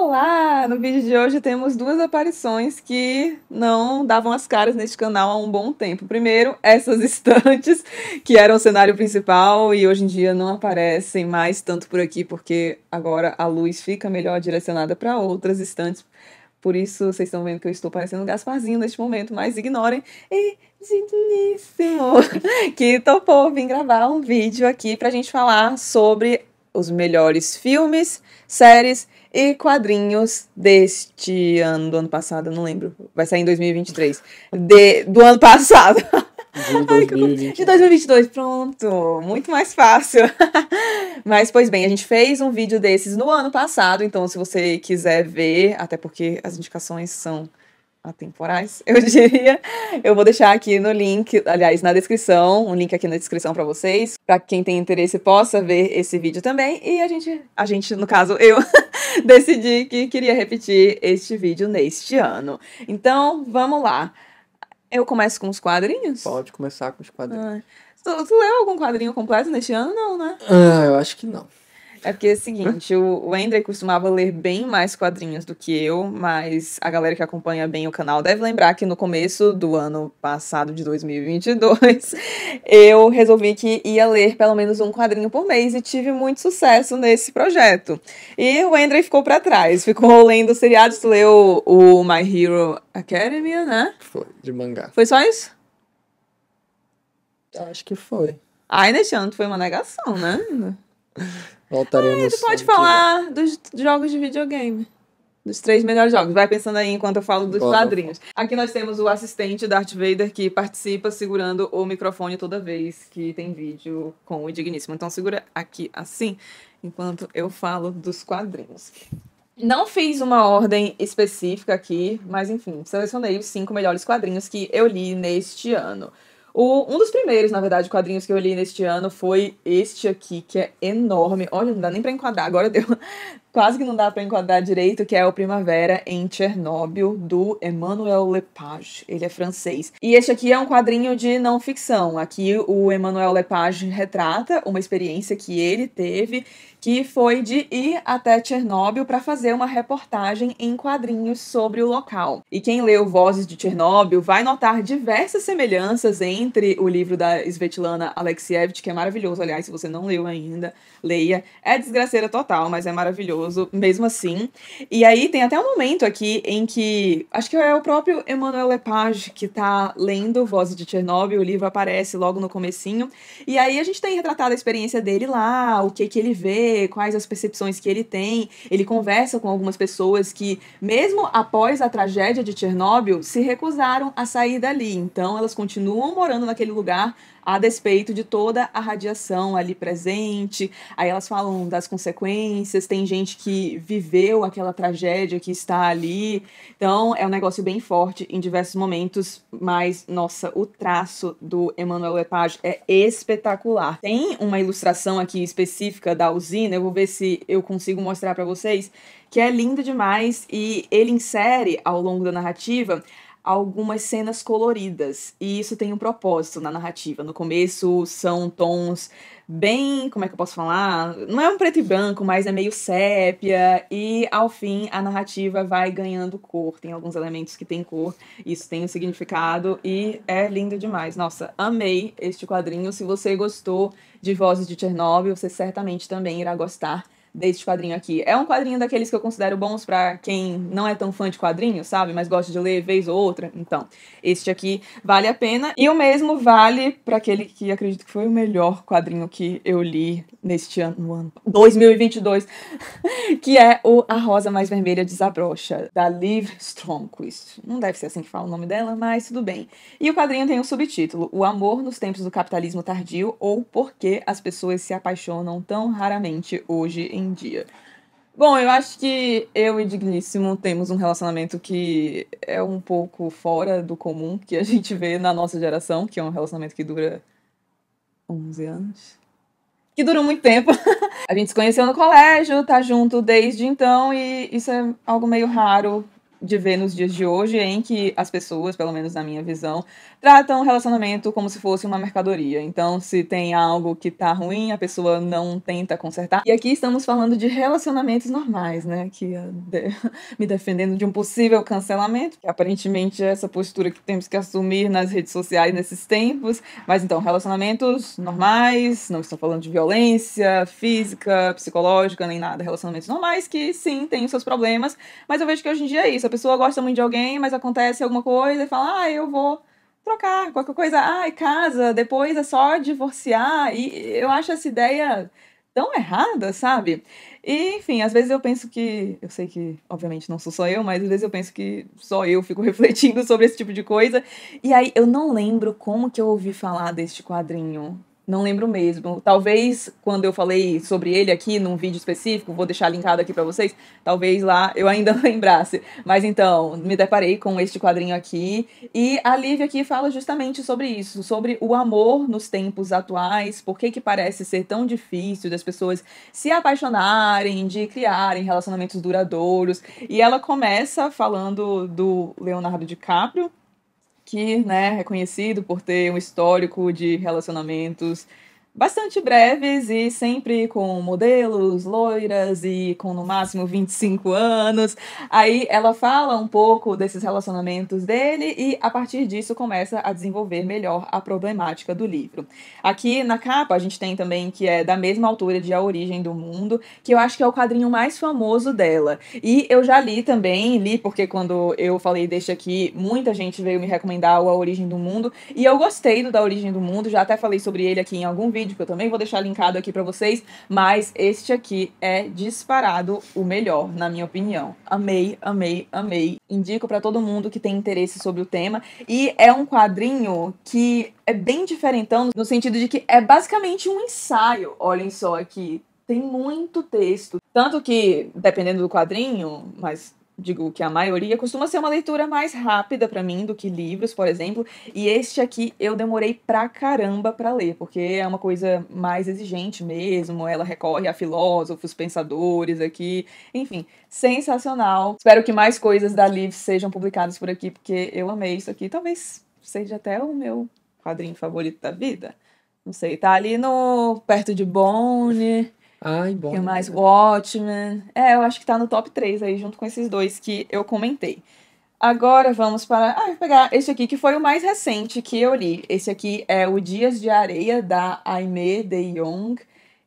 Olá! No vídeo de hoje temos duas aparições que não davam as caras neste canal há um bom tempo. Primeiro, essas estantes, que eram o cenário principal e hoje em dia não aparecem mais tanto por aqui, porque agora a luz fica melhor direcionada para outras estantes. Por isso, vocês estão vendo que eu estou parecendo um Gasparzinho neste momento, mas ignorem. E Digníssimo, que topou vir gravar um vídeo aqui pra gente falar sobre os melhores filmes, séries e quadrinhos deste ano, do ano passado, não lembro. Vai sair em 2023. De, do ano passado. De 2022. de 2022, pronto. Muito mais fácil. Mas, pois bem, a gente fez um vídeo desses no ano passado, então se você quiser ver, até porque as indicações são atemporais, eu diria. Eu vou deixar aqui no link, aliás, na descrição, um link aqui na descrição para vocês, para quem tem interesse possa ver esse vídeo também. E a gente, a gente, no caso eu, decidi que queria repetir este vídeo neste ano. Então, vamos lá. Eu começo com os quadrinhos? Pode começar com os quadrinhos. Ah, tu, tu leu algum quadrinho completo neste ano? Não, né? Ah, eu acho que não. É porque é o seguinte, o, o André costumava ler bem mais quadrinhos do que eu, mas a galera que acompanha bem o canal deve lembrar que no começo do ano passado, de 2022, eu resolvi que ia ler pelo menos um quadrinho por mês e tive muito sucesso nesse projeto. E o André ficou para trás, ficou lendo seriados, leu o My Hero Academia, né? Foi, de mangá. Foi só isso? Acho que foi. Ai, ano foi uma negação, né? Voltaremos. Ah, pode falar dos jogos de videogame. Dos três melhores jogos. Vai pensando aí enquanto eu falo dos quadrinhos. Aqui nós temos o assistente Darth Vader que participa segurando o microfone toda vez que tem vídeo com o Digníssimo. Então segura aqui assim enquanto eu falo dos quadrinhos. Não fiz uma ordem específica aqui, mas enfim, selecionei os cinco melhores quadrinhos que eu li neste ano. O, um dos primeiros, na verdade, quadrinhos que eu li neste ano foi este aqui, que é enorme. Olha, não dá nem pra enquadrar, agora deu quase que não dá para enquadrar direito, que é o Primavera em Chernobyl, do Emmanuel Lepage. Ele é francês. E este aqui é um quadrinho de não ficção. Aqui o Emmanuel Lepage retrata uma experiência que ele teve, que foi de ir até Chernobyl para fazer uma reportagem em quadrinhos sobre o local. E quem leu Vozes de Chernobyl vai notar diversas semelhanças entre o livro da Svetlana Alexievich, que é maravilhoso, aliás, se você não leu ainda, leia. É desgraceira total, mas é maravilhoso maravilhoso, mesmo assim. E aí tem até um momento aqui em que. Acho que é o próprio Emmanuel Lepage que tá lendo Voz de Chernobyl, o livro aparece logo no comecinho. E aí a gente tem retratado a experiência dele lá, o que que ele vê, quais as percepções que ele tem. Ele conversa com algumas pessoas que, mesmo após a tragédia de Chernobyl, se recusaram a sair dali. Então elas continuam morando naquele lugar, a despeito de toda a radiação ali presente. Aí elas falam das consequências, tem gente que viveu aquela tragédia que está ali. Então é um negócio bem forte em diversos momentos, mas nossa, o traço do Emmanuel Lepage é espetacular. Tem uma ilustração aqui específica da usina, eu vou ver se eu consigo mostrar para vocês, que é linda demais e ele insere ao longo da narrativa algumas cenas coloridas. E isso tem um propósito na narrativa. No começo são tons bem, como é que eu posso falar? Não é um preto e branco, mas é meio sépia. E ao fim a narrativa vai ganhando cor. Tem alguns elementos que tem cor, isso tem um significado e é lindo demais. Nossa, amei este quadrinho. Se você gostou de Vozes de Chernobyl, você certamente também irá gostar deste quadrinho aqui. É um quadrinho daqueles que eu considero bons para quem não é tão fã de quadrinhos, sabe? Mas gosta de ler vez ou outra. Então, este aqui vale a pena. E o mesmo vale para aquele que acredito que foi o melhor quadrinho que eu li neste ano, no ano 2022, que é o A Rosa Mais Vermelha Desabrocha, da Liv Stromquist. Não deve ser assim que fala o nome dela, mas tudo bem. E o quadrinho tem um subtítulo O Amor nos Tempos do Capitalismo Tardio ou Por que as Pessoas se Apaixonam Tão Raramente Hoje em em dia. Bom, eu acho que eu e Digníssimo temos um relacionamento que é um pouco fora do comum que a gente vê na nossa geração, que é um relacionamento que dura 11 anos. Que durou muito tempo. a gente se conheceu no colégio, tá junto desde então, e isso é algo meio raro de ver nos dias de hoje, em que as pessoas, pelo menos na minha visão, tratam o relacionamento como se fosse uma mercadoria. Então, se tem algo que tá ruim, a pessoa não tenta consertar. E aqui estamos falando de relacionamentos normais, né? Que eh, de... me defendendo de um possível cancelamento, que aparentemente é essa postura que temos que assumir nas redes sociais nesses tempos. Mas então, relacionamentos normais, não estou falando de violência física, psicológica, nem nada. Relacionamentos normais que sim têm os seus problemas, mas eu vejo que hoje em dia é isso. A pessoa gosta muito de alguém, mas acontece alguma coisa e fala, ah, eu vou trocar, qualquer coisa, ai, ah, casa, depois é só divorciar. E eu acho essa ideia tão errada, sabe? E, enfim, às vezes eu penso que. Eu sei que, obviamente, não sou só eu, mas às vezes eu penso que só eu fico refletindo sobre esse tipo de coisa. E aí eu não lembro como que eu ouvi falar deste quadrinho. Não lembro mesmo. Talvez quando eu falei sobre ele aqui num vídeo específico, vou deixar linkado aqui para vocês, talvez lá eu ainda lembrasse. Mas então, me deparei com este quadrinho aqui e a Lívia aqui fala justamente sobre isso, sobre o amor nos tempos atuais, por que que parece ser tão difícil das pessoas se apaixonarem, de criarem relacionamentos duradouros. E ela começa falando do Leonardo DiCaprio, que né, é conhecido por ter um histórico de relacionamentos bastante breves e sempre com modelos loiras e com no máximo 25 anos. Aí ela fala um pouco desses relacionamentos dele e a partir disso começa a desenvolver melhor a problemática do livro. Aqui na capa a gente tem também que é da mesma altura de A Origem do Mundo, que eu acho que é o quadrinho mais famoso dela. E eu já li também, li porque quando eu falei deste aqui, muita gente veio me recomendar o A Origem do Mundo e eu gostei do Da Origem do Mundo, já até falei sobre ele aqui em algum vídeo vídeo, que eu também vou deixar linkado aqui para vocês, mas este aqui é disparado o melhor, na minha opinião. Amei, amei, amei. Indico para todo mundo que tem interesse sobre o tema e é um quadrinho que é bem diferentão no sentido de que é basicamente um ensaio. Olhem só aqui, tem muito texto. Tanto que, dependendo do quadrinho, mas digo que a maioria, costuma ser uma leitura mais rápida para mim do que livros, por exemplo. E este aqui eu demorei pra caramba para ler, porque é uma coisa mais exigente mesmo. Ela recorre a filósofos, pensadores aqui, enfim, sensacional. Espero que mais coisas da Liv sejam publicadas por aqui, porque eu amei isso aqui. Talvez seja até o meu quadrinho favorito da vida. Não sei, tá ali no perto de Bone. Ai, bom. Tem é mais Watchmen. É, eu acho que tá no top 3 aí, junto com esses dois que eu comentei. Agora vamos para. Ah, vou pegar esse aqui que foi o mais recente que eu li. Esse aqui é O Dias de Areia, da Aimee de Jong.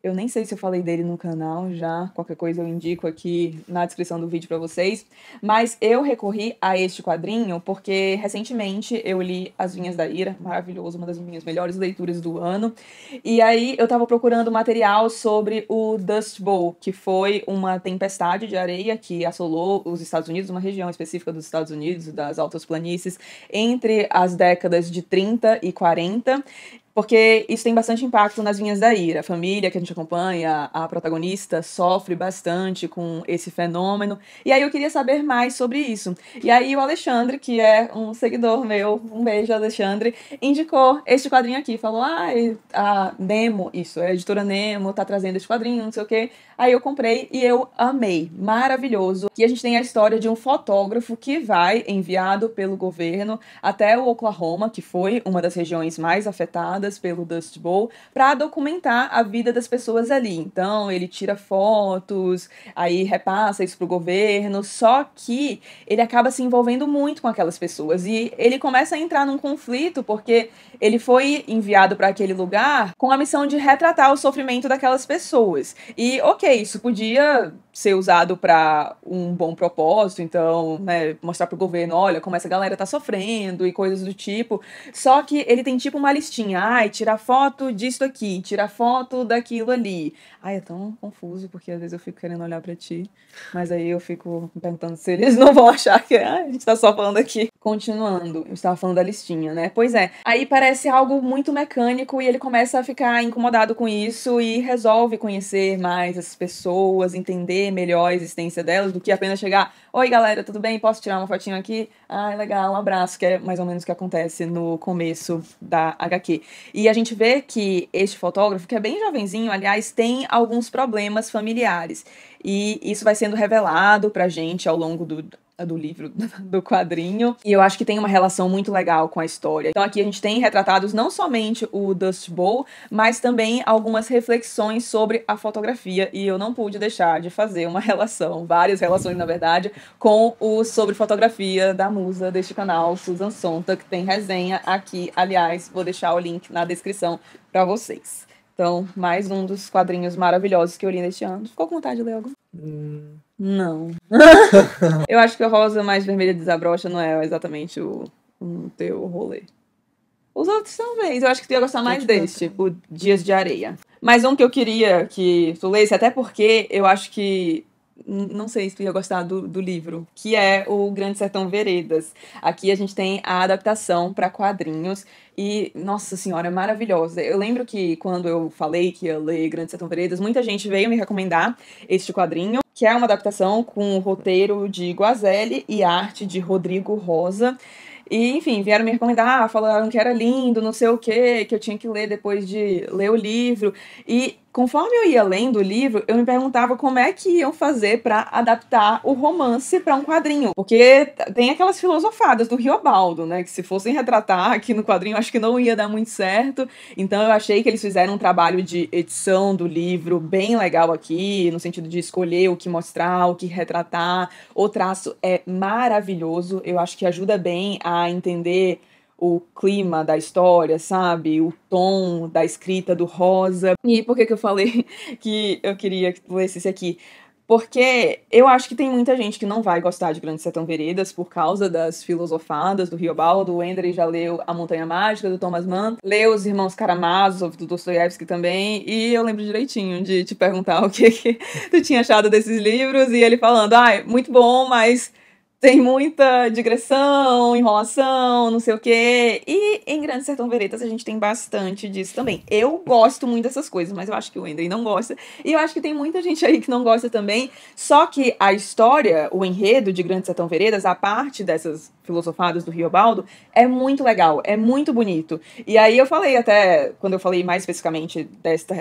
Eu nem sei se eu falei dele no canal já, qualquer coisa eu indico aqui na descrição do vídeo para vocês, mas eu recorri a este quadrinho porque recentemente eu li As Vinhas da Ira, maravilhoso, uma das minhas melhores leituras do ano. E aí eu tava procurando material sobre o Dust Bowl, que foi uma tempestade de areia que assolou os Estados Unidos, uma região específica dos Estados Unidos, das altas planícies, entre as décadas de 30 e 40 porque isso tem bastante impacto nas Vinhas da Ira. A família que a gente acompanha, a protagonista, sofre bastante com esse fenômeno. E aí eu queria saber mais sobre isso. E aí o Alexandre, que é um seguidor meu, um beijo, Alexandre, indicou este quadrinho aqui. Falou, ah, a Nemo, isso, a editora Nemo tá trazendo esse quadrinho, não sei o quê. Aí eu comprei e eu amei. Maravilhoso. E a gente tem a história de um fotógrafo que vai, enviado pelo governo até o Oklahoma, que foi uma das regiões mais afetadas pelo Dust Bowl para documentar a vida das pessoas ali. Então, ele tira fotos, aí repassa isso pro governo, só que ele acaba se envolvendo muito com aquelas pessoas e ele começa a entrar num conflito porque ele foi enviado para aquele lugar com a missão de retratar o sofrimento daquelas pessoas. E OK, isso podia ser usado para um bom propósito, então, né, mostrar pro governo, olha como essa galera tá sofrendo e coisas do tipo. Só que ele tem tipo uma listinha, ai, tira foto disso aqui, tira foto daquilo ali. Ai, é tão confuso porque às vezes eu fico querendo olhar para ti, mas aí eu fico me perguntando se eles não vão achar que ah, a gente tá só falando aqui. Continuando, eu estava falando da listinha, né? Pois é. Aí parece algo muito mecânico e ele começa a ficar incomodado com isso e resolve conhecer mais as pessoas, entender entender melhor a existência delas do que apenas chegar, oi galera, tudo bem? Posso tirar uma fotinho aqui? Ah, legal, um abraço, que é mais ou menos o que acontece no começo da HQ. E a gente vê que este fotógrafo, que é bem jovenzinho, aliás, tem alguns problemas familiares. E isso vai sendo revelado pra gente ao longo do, do livro, do quadrinho. E eu acho que tem uma relação muito legal com a história. Então aqui a gente tem retratados não somente o Dust Bowl, mas também algumas reflexões sobre a fotografia. E eu não pude deixar de fazer uma relação, várias relações na verdade, com o sobre fotografia da musa deste canal, Susan Sonta, que tem resenha aqui. Aliás, vou deixar o link na descrição para vocês. Então, mais um dos quadrinhos maravilhosos que eu li neste ano. Ficou com vontade de ler algum? Hum. Não. eu acho que a rosa mais vermelha desabrocha não é exatamente o, o teu rolê. Os outros talvez. Eu acho que tu ia gostar mais deste, o Dias de Areia. Mas um que eu queria que tu lesse, até porque eu acho que não sei se tu ia gostar do, do livro, que é o Grande Sertão Veredas. Aqui a gente tem a adaptação para quadrinhos e, nossa senhora, é maravilhosa. Eu lembro que quando eu falei que ia ler Grande Sertão Veredas, muita gente veio me recomendar este quadrinho, que é uma adaptação com o roteiro de Guazelli e arte de Rodrigo Rosa. E, enfim, vieram me recomendar, ah, falaram que era lindo, não sei o quê, que eu tinha que ler depois de ler o livro. E Conforme eu ia lendo o livro, eu me perguntava como é que iam fazer para adaptar o romance para um quadrinho. Porque tem aquelas filosofadas do Riobaldo, né? Que se fossem retratar aqui no quadrinho, acho que não ia dar muito certo. Então eu achei que eles fizeram um trabalho de edição do livro bem legal aqui, no sentido de escolher o que mostrar, o que retratar. O traço é maravilhoso, eu acho que ajuda bem a entender o clima da história, sabe? O tom da escrita do rosa. E por que, que eu falei que eu queria que lesse esse aqui? Porque eu acho que tem muita gente que não vai gostar de Grande Sertão Veredas por causa das filosofadas do Riobaldo. O Ender já leu A Montanha Mágica, do Thomas Mann. Leu Os Irmãos Karamazov, do Dostoiévski também. E eu lembro direitinho de te perguntar o que, que tu tinha achado desses livros. E ele falando, ai, ah, muito bom, mas tem muita digressão, enrolação, não sei o quê. E em Grande Sertão Veredas a gente tem bastante disso também. Eu gosto muito dessas coisas, mas eu acho que o Henry não gosta. E eu acho que tem muita gente aí que não gosta também. Só que a história, o enredo de Grande Sertão Veredas, a parte dessas filosofadas do Rio Baldo é muito legal, é muito bonito. E aí eu falei até, quando eu falei mais especificamente desta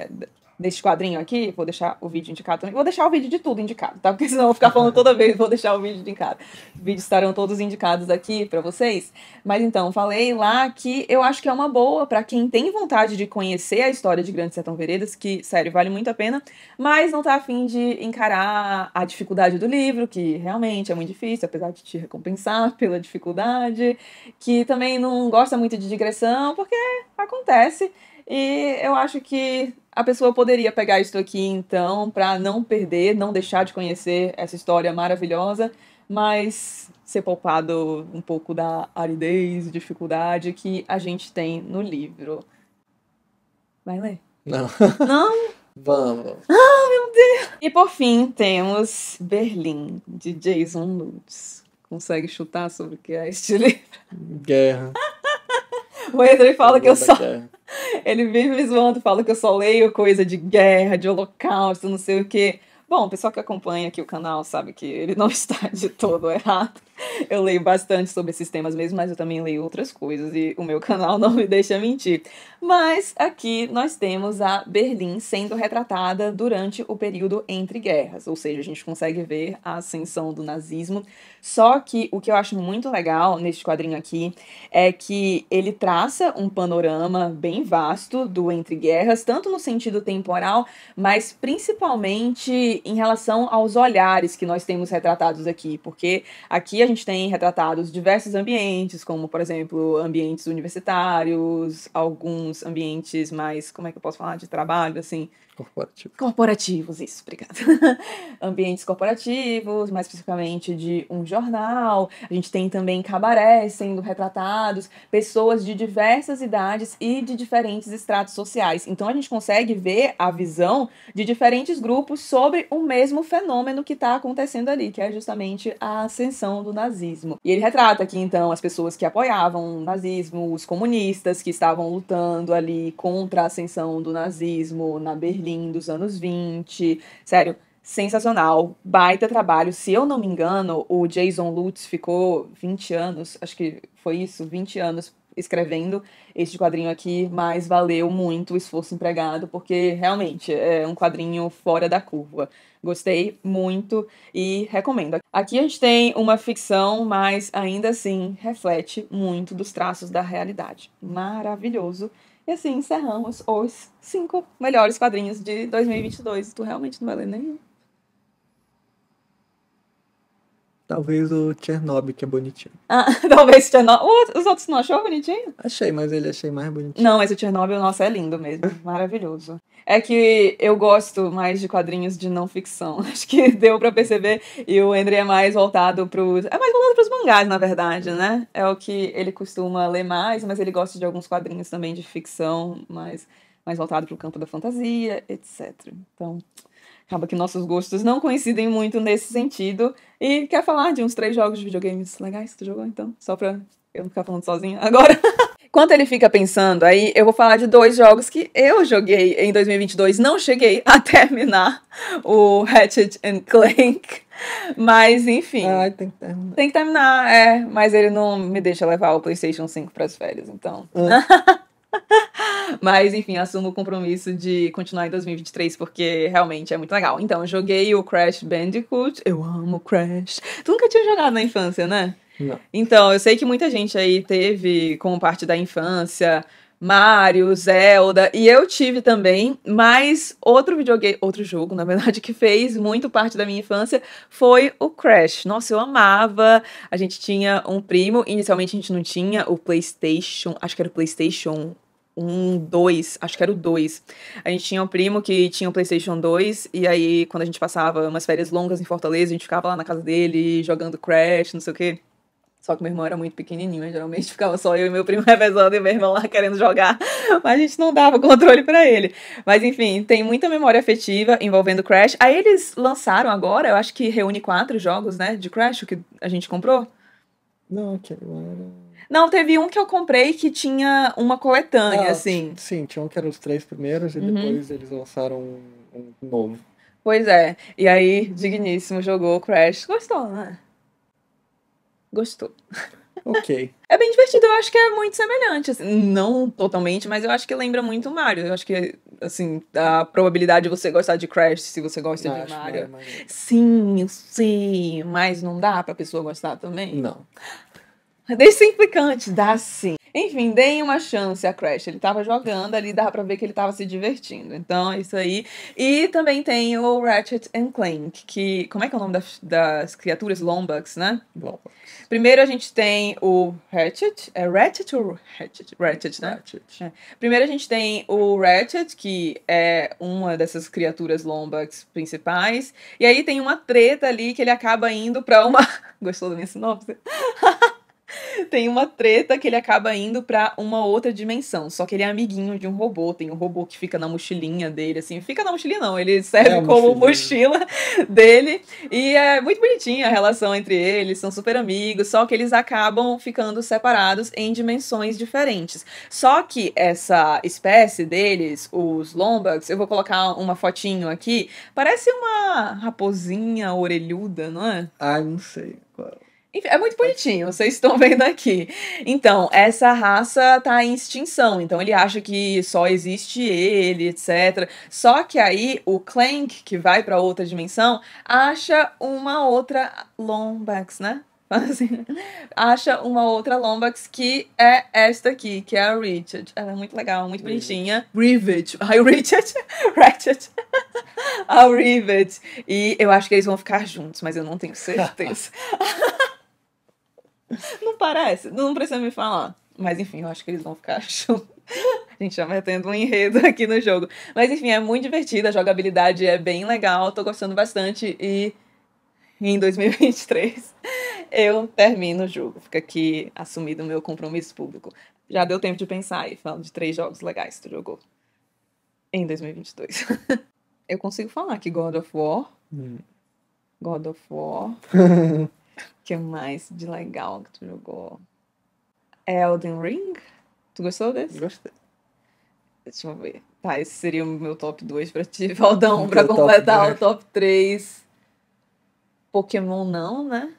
desse quadrinho aqui, vou deixar o vídeo indicado também. Vou deixar o vídeo de tudo indicado, tá? Porque senão eu vou ficar falando toda vez, vou deixar o vídeo indicado. Os vídeos estarão todos indicados aqui para vocês. Mas então, falei lá que eu acho que é uma boa para quem tem vontade de conhecer a história de Grande Sertão Veredas, que, sério, vale muito a pena, mas não tá afim de encarar a dificuldade do livro, que realmente é muito difícil, apesar de te recompensar pela dificuldade, que também não gosta muito de digressão, porque acontece. E eu acho que a pessoa poderia pegar isso aqui então para não perder, não deixar de conhecer essa história maravilhosa, mas ser poupado um pouco da aridez e dificuldade que a gente tem no livro. Vai ler? Não. Não? Vamos. Ah, meu Deus! E por fim temos Berlim, de Jason Lutz. Consegue chutar sobre o que é este livro? Guerra. O ele fala que eu só. Ele vive me zoando, fala que eu só leio coisa de guerra, de holocausto, não sei o quê. Bom, o pessoal que acompanha aqui o canal sabe que ele não está de todo errado. eu leio bastante sobre esses temas mesmo, mas eu também leio outras coisas e o meu canal não me deixa mentir. Mas aqui nós temos a Berlim sendo retratada durante o período entre guerras, ou seja, a gente consegue ver a ascensão do nazismo. Só que o que eu acho muito legal neste quadrinho aqui é que ele traça um panorama bem vasto do entre guerras, tanto no sentido temporal, mas principalmente em relação aos olhares que nós temos retratados aqui, porque aqui a gente tem retratados diversos ambientes, como, por exemplo, ambientes universitários, alguns ambientes mais, como é que eu posso falar, de trabalho, assim, corporativos. Corporativos, isso, obrigada. Ambientes corporativos, mais especificamente de um jornal. A gente tem também cabarés sendo retratados, pessoas de diversas idades e de diferentes estratos sociais. Então a gente consegue ver a visão de diferentes grupos sobre o mesmo fenômeno que está acontecendo ali, que é justamente a ascensão do nazismo. E ele retrata aqui então as pessoas que apoiavam o nazismo, os comunistas que estavam lutando ali contra a ascensão do nazismo na Berlim Berlim dos anos 20. Sério, sensacional, baita trabalho. Se eu não me engano, o Jason Lutz ficou 20 anos, acho que foi isso, 20 anos escrevendo este quadrinho aqui, mas valeu muito o esforço empregado, porque realmente é um quadrinho fora da curva. Gostei muito e recomendo. Aqui a gente tem uma ficção, mas ainda assim reflete muito dos traços da realidade. Maravilhoso e assim encerramos os cinco melhores quadrinhos de 2022. Tu realmente não vai ler nenhum. Talvez o Chernobyl, que é bonitinho. Ah, talvez o Chernobyl. Os outros não achou bonitinho? Achei, mas ele achei mais bonitinho. Não, mas o Chernobyl, nossa, é lindo mesmo. maravilhoso. É que eu gosto mais de quadrinhos de não ficção. Acho que deu para perceber. E o André é mais voltado pros. É mais voltado pros mangás, na verdade, né? É o que ele costuma ler mais, mas ele gosta de alguns quadrinhos também de ficção, mais, mais voltado pro campo da fantasia, etc. Então, Acaba que nossos gostos não coincidem muito nesse sentido. E quer falar de uns três jogos de videogames legais que tu jogou, então? Só pra eu não ficar falando sozinha agora. Enquanto ele fica pensando, aí eu vou falar de dois jogos que eu joguei em 2022. Não cheguei a terminar o Hatchet and Clank. Mas, enfim. tem que terminar. Tem que terminar, é. Mas ele não me deixa levar o PlayStation 5 para as férias, então. Ah. Mas, enfim, assumo o compromisso de continuar em 2023, porque realmente é muito legal. Então, joguei o Crash Bandicoot. Eu amo Crash. Tu nunca tinha jogado na infância, né? Não. Então, eu sei que muita gente aí teve como parte da infância Mario, Zelda, e eu tive também, mas outro videogame, outro jogo, na verdade, que fez muito parte da minha infância foi o Crash. Nossa, eu amava. A gente tinha um primo, inicialmente a gente não tinha o PlayStation, acho que era o PlayStation um, dois, acho que era o dois. A gente tinha um primo que tinha o um PlayStation 2, e aí quando a gente passava umas férias longas em Fortaleza, a gente ficava lá na casa dele jogando Crash, não sei o quê. Só que meu irmão era muito pequenininho, geralmente ficava só eu e meu primo revezando e meu irmão lá querendo jogar, mas a gente não dava controle para ele. Mas enfim, tem muita memória afetiva envolvendo Crash. Aí eles lançaram agora, eu acho que reúne quatro jogos, né, de Crash, o que a gente comprou. Não, aquele era... Não, teve um que eu comprei que tinha uma coletânea, ah, assim. Sim, tinha um que era os três primeiros e uhum. depois eles lançaram um, um novo. Pois é, e aí, digníssimo, jogou Crash. Gostou, né? gostou. Ok. É bem divertido, eu acho que é muito semelhante, assim, não totalmente, mas eu acho que lembra muito o Mario. Eu acho que, assim, a probabilidade de você gostar de Crash se você gosta não, de Mario. Mario. Sim, eu sei, mas não dá pra pessoa gostar também? Não. Deixa ser implicante, dá sim. Enfim, deem uma chance a Crash. Ele tava jogando ali, dava pra ver que ele tava se divertindo. Então, é isso aí. E também tem o Ratchet and Clank, que. Como é que é o nome das, das criaturas? Lombax, né? Lombax. Primeiro a gente tem o Ratchet. É Ratchet ou Ratchet? Ratchet, né? Ratchet. É. Primeiro a gente tem o Ratchet, que é uma dessas criaturas Lombax principais. E aí tem uma treta ali que ele acaba indo pra uma. Gostou da minha sinopse? tem uma treta que ele acaba indo para uma outra dimensão. Só que ele é amiguinho de um robô, tem um robô que fica na mochilinha dele, assim, fica na mochilinha não, ele é serve é como mochila dele. E é muito bonitinha a relação entre eles, são super amigos, só que eles acabam ficando separados em dimensões diferentes. Só que essa espécie deles, os Lombax, eu vou colocar uma fotinho aqui, parece uma raposinha orelhuda, não é? Ai, não sei. Claro. Enfim, é muito bonitinho, vocês estão vendo aqui. Então, essa raça tá em extinção, então ele acha que só existe ele, etc. Só que aí o Clank, que vai para outra dimensão, acha uma outra Lombax, né? Assim, acha uma outra Lombax que é esta aqui, que é a Richard. Ela é muito legal, muito Rivet. bonitinha. Rivet. Ai, Richard. Ratchet. a Rivet. E eu acho que eles vão ficar juntos, mas eu não tenho certeza. Não parece? Não precisa me falar. Mas enfim, eu acho que eles vão ficar show. A gente já vai tendo um enredo aqui no jogo. Mas enfim, é muito divertido, a jogabilidade é bem legal, tô gostando bastante e em 2023 eu termino o jogo. Fica aqui assumido o meu compromisso público. Já deu tempo de pensar e falando de três jogos legais que tu jogou em 2022. eu consigo falar que God of War. Hum. God of War que mais de legal que tu jogou? Elden Ring? Tu gostou desse? Gostei. Deixa eu ver. Tá, esse seria o meu top 2 pra ti, Valdão, pra completar top o top 3. Pokémon não, né?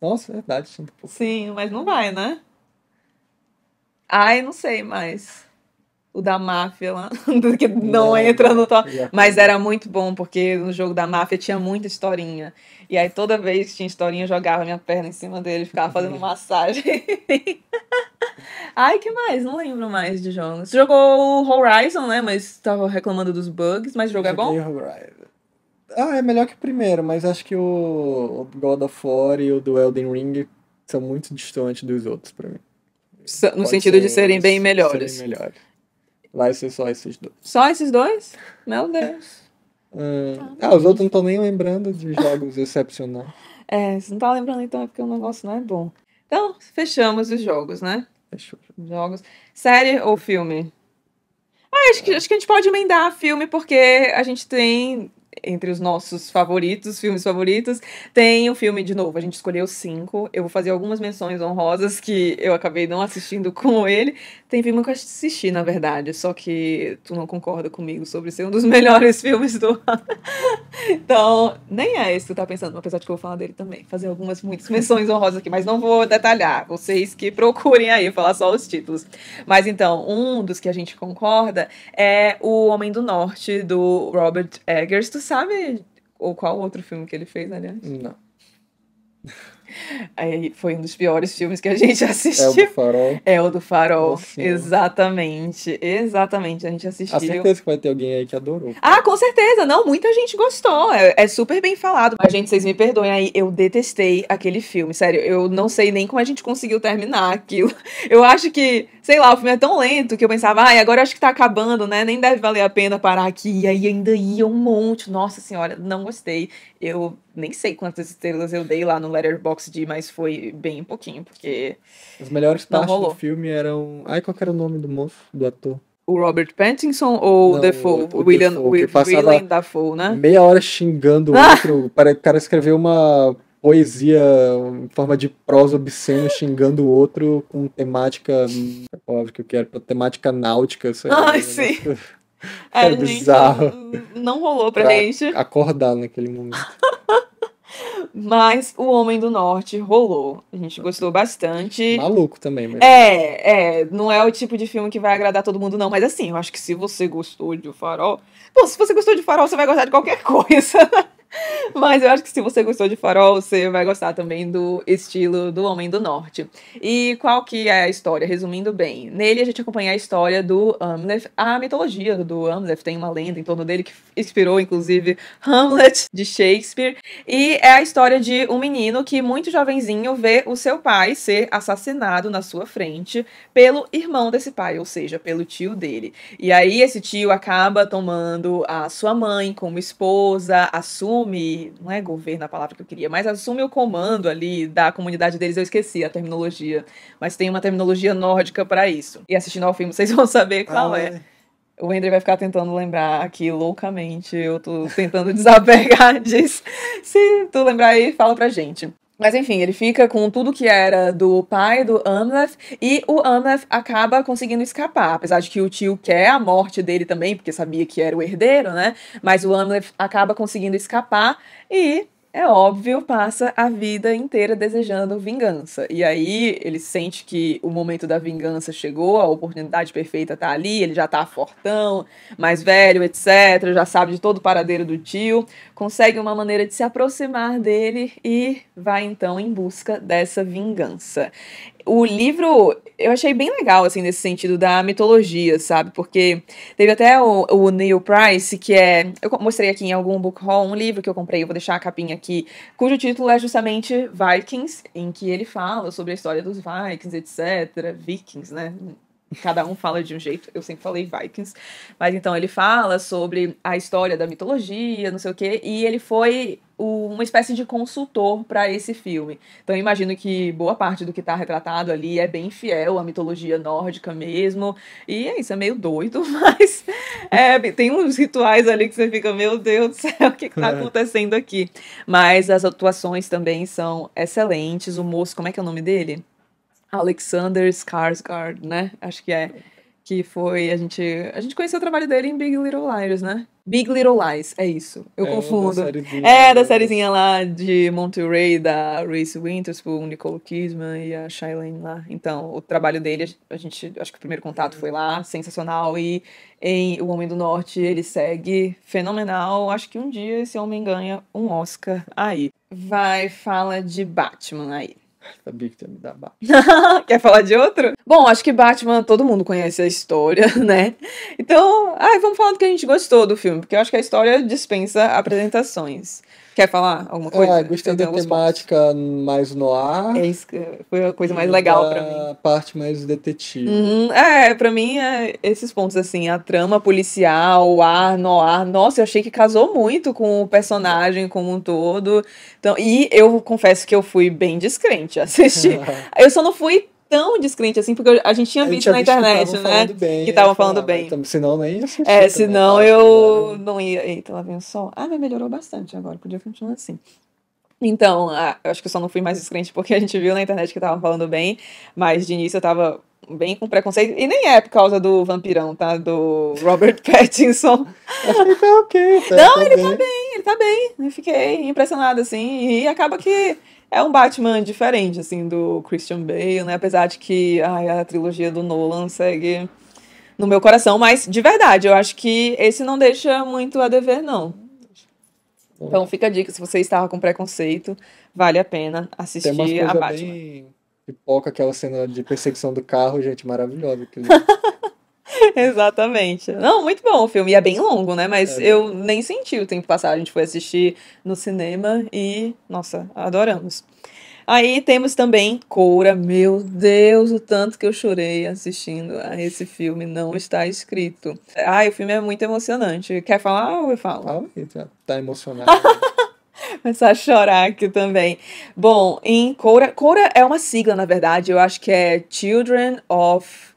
Nossa, é verdade. Sim, mas não vai, né? Ai, não sei mais o da máfia lá, que não, não entra no top. Mas era muito bom, porque no jogo da máfia tinha muita historinha. E aí toda vez que tinha historinha, eu jogava minha perna em cima dele, ficava fazendo uhum. massagem. Ai, que mais? Não lembro mais de jogos. Você jogou Horizon, né? Mas tava reclamando dos bugs, mas o jogo é bom? Horizon. Ah, é melhor que o primeiro, mas acho que o God of War e o do Elden Ring são muito distantes dos outros para mim. No Pode sentido ser, de serem bem melhores. Serem melhores. Vai ser só esses dois. Só esses dois? Meu Deus. Hum. Ah, os outros não estão nem lembrando de jogos excepcionais. É, se não tá lembrando então é porque o negócio não é bom. Então, fechamos os jogos, né? Fechou. Jogos. Série ou filme? Ah, acho que, acho que a gente pode emendar filme porque a gente tem entre os nossos favoritos, filmes favoritos, tem o um filme de novo. A gente escolheu cinco. Eu vou fazer algumas menções honrosas que eu acabei não assistindo com ele. Tem filme que eu assisti, na verdade, só que tu não concorda comigo sobre ser um dos melhores filmes do ano. então, nem é esse que tu tá pensando, apesar de que eu vou falar dele também. Fazer algumas muitas menções honrosas aqui, mas não vou detalhar. Vocês que procurem aí, falar só os títulos. Mas então, um dos que a gente concorda é O Homem do Norte, do Robert Eggers. Tu sabe ou qual outro filme que ele fez, aliás? Não. Aí foi um dos piores filmes que a gente assistiu. É o do Farol. É o do Farol. Nossa, exatamente. Exatamente. A gente assistiu. A certeza que vai ter alguém aí que adorou. Ah, com certeza. Não, muita gente gostou. É, é super bem falado. a gente, vocês me perdoem aí. Eu detestei aquele filme. Sério, eu não sei nem como a gente conseguiu terminar aquilo. Eu acho que sei lá, o filme é tão lento que eu pensava, ai, ah, agora acho que tá acabando, né? Nem deve valer a pena parar aqui. E aí ainda ia um monte. Nossa senhora, não gostei. Eu nem sei quantas estrelas eu dei lá no Letterboxd, mas foi bem pouquinho, porque. As melhores partes rolou. do filme eram. Ai, qual era o nome do moço, do ator? O Robert Pattinson ou não, Defoe? o, o William, Defoe? William, Dafoe, né? Meia hora xingando o ah! outro para, para escrever uma poesia em forma de prosa obscena xingando o outro com temática. Óbvio que eu quero, temática náutica, sei lá. Ai, ah, sim. É, é bizarro. Não, não rolou pra, pra gente. Acordar naquele momento. Mas o Homem do Norte rolou. A gente ah. gostou bastante. Maluco também, mas. É, é. Não é o tipo de filme que vai agradar todo mundo, não. Mas assim, eu acho que se você gostou de O Farol. Bom, se você gostou de Farol, você vai gostar de qualquer coisa. Mas eu acho que se você gostou de farol, você vai gostar também do estilo do Homem do Norte. E qual que é a história? Resumindo bem, nele a gente acompanha a história do Hamlet, a mitologia do Hamlet, tem uma lenda em torno dele que inspirou, inclusive, Hamlet de Shakespeare. E é a história de um menino que, muito jovenzinho, vê o seu pai ser assassinado na sua frente pelo irmão desse pai, ou seja, pelo tio dele. E aí esse tio acaba tomando a sua mãe como esposa, assume assume, não é governo a palavra que eu queria, mas assume o comando ali da comunidade deles, eu esqueci a terminologia, mas tem uma terminologia nórdica para isso. E assistindo ao filme vocês vão saber qual ah, é. é. O André vai ficar tentando lembrar aqui loucamente. Eu tô tentando desapegar disso. Se tu lembrar aí, fala pra gente. Mas enfim, ele fica com tudo que era do pai do Amleth e o Amleth acaba conseguindo escapar, apesar de que o tio quer a morte dele também, porque sabia que era o herdeiro, né? Mas o Amleth acaba conseguindo escapar e é óbvio, passa a vida inteira desejando vingança. E aí ele sente que o momento da vingança chegou, a oportunidade perfeita tá ali, ele já tá fortão, mais velho, etc. Já sabe de todo o paradeiro do tio, consegue uma maneira de se aproximar dele e vai então em busca dessa vingança o livro eu achei bem legal, assim, nesse sentido da mitologia, sabe? Porque teve até o, o Neil Price, que é. Eu mostrei aqui em algum book haul um livro que eu comprei, eu vou deixar a capinha aqui, cujo título é justamente Vikings, em que ele fala sobre a história dos Vikings, etc. Vikings, né? cada um fala de um jeito, eu sempre falei Vikings, mas então ele fala sobre a história da mitologia, não sei o quê, e ele foi uma espécie de consultor para esse filme. Então imagino que boa parte do que está retratado ali é bem fiel à mitologia nórdica mesmo. E é isso, é meio doido, mas é, tem uns rituais ali que você fica, meu Deus do céu, o que está é. acontecendo aqui? Mas as atuações também são excelentes. O moço, como é que é o nome dele? Alexander Skarsgård, né? Acho que é que foi a gente a gente conheceu o trabalho dele em Big Little Lies, né? Big Little Lies, é isso. Eu é, confundo. É, da é da sériezinha lá de Monterey da Reese Witherspoon, Nicole Kidman e a Shailene lá. Então, o trabalho dele, a gente acho que o primeiro contato foi lá, sensacional e em O Homem do Norte ele segue fenomenal. Acho que um dia esse homem ganha um Oscar aí. Vai fala de Batman aí. Sabia que tinha me dar Batman. Quer falar de outro? Bom, acho que Batman, todo mundo conhece a história, né? Então, ai, vamos falar do que a gente gostou do filme, porque eu acho que a história dispensa apresentações. Quer falar alguma coisa? Ah, gostei da temática pontos. mais no ar. É isso foi a coisa mais legal para mim. A parte mais detetive. Uhum, é, para mim é esses pontos assim, a trama policial, o ar no ar. Nossa, eu achei que casou muito com o personagem como um todo. Então, e eu confesso que eu fui bem descrente assistir. eu só não fui tão descrente assim, porque a gente tinha visto na internet, que né? Bem, que estavam é, falando bem. Então, senão nem assisti. É, senão também. eu não ia. Eita, lá vem o Ah, mas melhorou bastante agora, podia continuar assim. Então, eu acho que eu só não fui mais descrente porque a gente viu na internet que estavam falando bem, mas de início eu tava bem com preconceito. E nem é por causa do vampirão, tá? Do Robert Pattinson. ele tá ok. Tá, não, tá ele tá bem. tá bem, ele tá bem. Eu fiquei impressionada, assim. E acaba que é um Batman diferente, assim, do Christian Bale, né? Apesar de que ai, a trilogia do Nolan segue no meu coração, mas de verdade, eu acho que esse não deixa muito a dever, não. Então fica a dica, se você estava com preconceito, vale a pena assistir Tem a Batman. Bem... Pipoca, aquela cena de perseguição do carro, gente, maravilhosa. Exatamente. Não, muito bom o filme. E é bem longo, né? Mas é. eu nem senti o tempo passar. A gente foi assistir no cinema e, nossa, adoramos. Aí temos também Coura. Meu Deus, o tanto que eu chorei assistindo a esse filme. Não está escrito. Ai, o filme é muito emocionante. Quer falar ou eu falo? Fala aí, tá, tá emocionado. começar a chorar aqui também. Bom, em Coura. Coura é uma sigla, na verdade. Eu acho que é Children of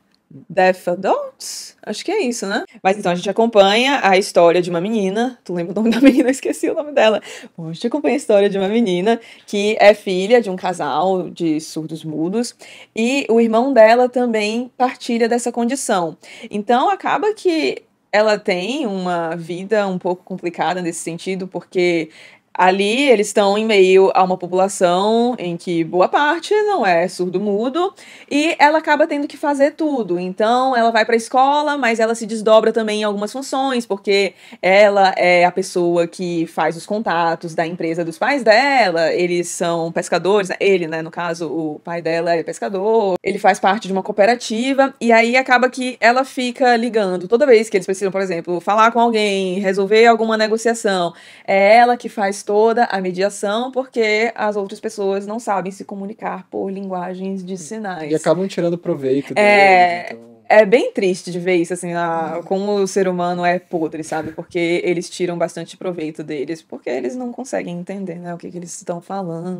Death Adults? Acho que é isso, né? Mas então a gente acompanha a história de uma menina. Tu lembra o nome da menina? Eu esqueci o nome dela. Bom, a gente acompanha a história de uma menina que é filha de um casal de surdos mudos. E o irmão dela também partilha dessa condição. Então acaba que ela tem uma vida um pouco complicada nesse sentido, porque Ali eles estão em meio a uma população em que boa parte não é surdo-mudo e ela acaba tendo que fazer tudo. Então ela vai para a escola, mas ela se desdobra também em algumas funções, porque ela é a pessoa que faz os contatos da empresa dos pais dela, eles são pescadores, né, ele, né, no caso, o pai dela é pescador, ele faz parte de uma cooperativa e aí acaba que ela fica ligando toda vez que eles precisam, por exemplo, falar com alguém, resolver alguma negociação. É ela que faz toda a mediação, porque as outras pessoas não sabem se comunicar por linguagens de hum, sinais. E acabam tirando proveito. É. Deles, é, então é bem triste de ver isso, assim, na, como o ser humano é podre, sabe? Porque eles tiram bastante proveito deles, porque eles não conseguem entender, né, o que, que eles estão falando,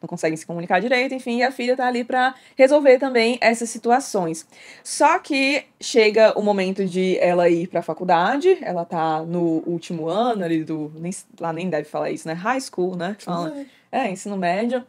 não conseguem se comunicar direito, enfim, e a filha tá ali para resolver também essas situações. Só que chega o momento de ela ir pra faculdade, ela tá no último ano ali do, nem, lá nem deve falar isso, né, high school, né? Fala, é, ensino médio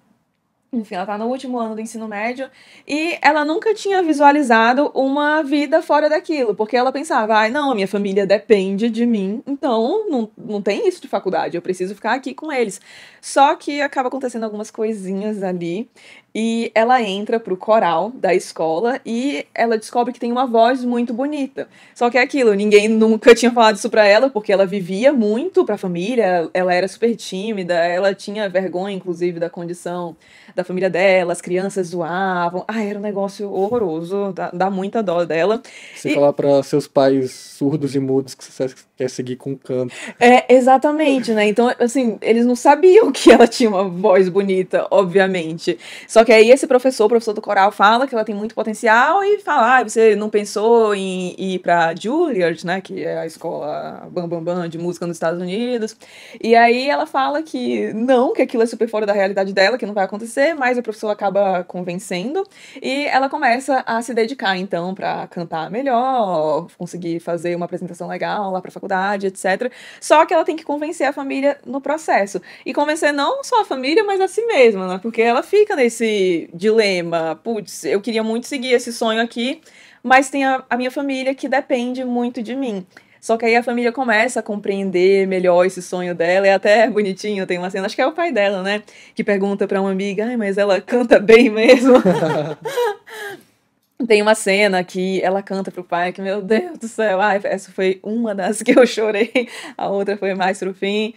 enfim, ela tá no último ano do ensino médio e ela nunca tinha visualizado uma vida fora daquilo, porque ela pensava, ai, ah, não, a minha família depende de mim, então não, não tem isso de faculdade, eu preciso ficar aqui com eles. Só que acaba acontecendo algumas coisinhas ali e ela entra pro coral da escola e ela descobre que tem uma voz muito bonita. Só que é aquilo, ninguém nunca tinha falado isso pra ela, porque ela vivia muito pra família, ela era super tímida, ela tinha vergonha, inclusive, da condição da família dela, as crianças zoavam. Ah, era um negócio horroroso, dá, dá muita dó dela. Você e... falar pra seus pais surdos e mudos que você quer seguir com o canto. É, exatamente, né? Então, assim, eles não sabiam que ela tinha uma voz bonita, obviamente. Só só que aí esse professor, o professor do coral, fala que ela tem muito potencial e fala, ah, você não pensou em ir para Juilliard, né, que é a escola bam bam bam de música nos Estados Unidos. E aí ela fala que não, que aquilo é super fora da realidade dela, que não vai acontecer, mas o professor acaba convencendo e ela começa a se dedicar então para cantar melhor, conseguir fazer uma apresentação legal lá para faculdade, etc. Só que ela tem que convencer a família no processo. E convencer não só a família, mas a si mesma, né? Porque ela fica nesse dilema, putz, eu queria muito seguir esse sonho aqui, mas tem a, a minha família que depende muito de mim. Só que aí a família começa a compreender melhor esse sonho dela. É até bonitinho, tem uma cena, acho que é o pai dela, né? Que pergunta pra uma amiga, ai, mas ela canta bem mesmo. tem uma cena que ela canta pro pai, que, meu Deus do céu, ai, essa foi uma das que eu chorei, a outra foi mais pro fim.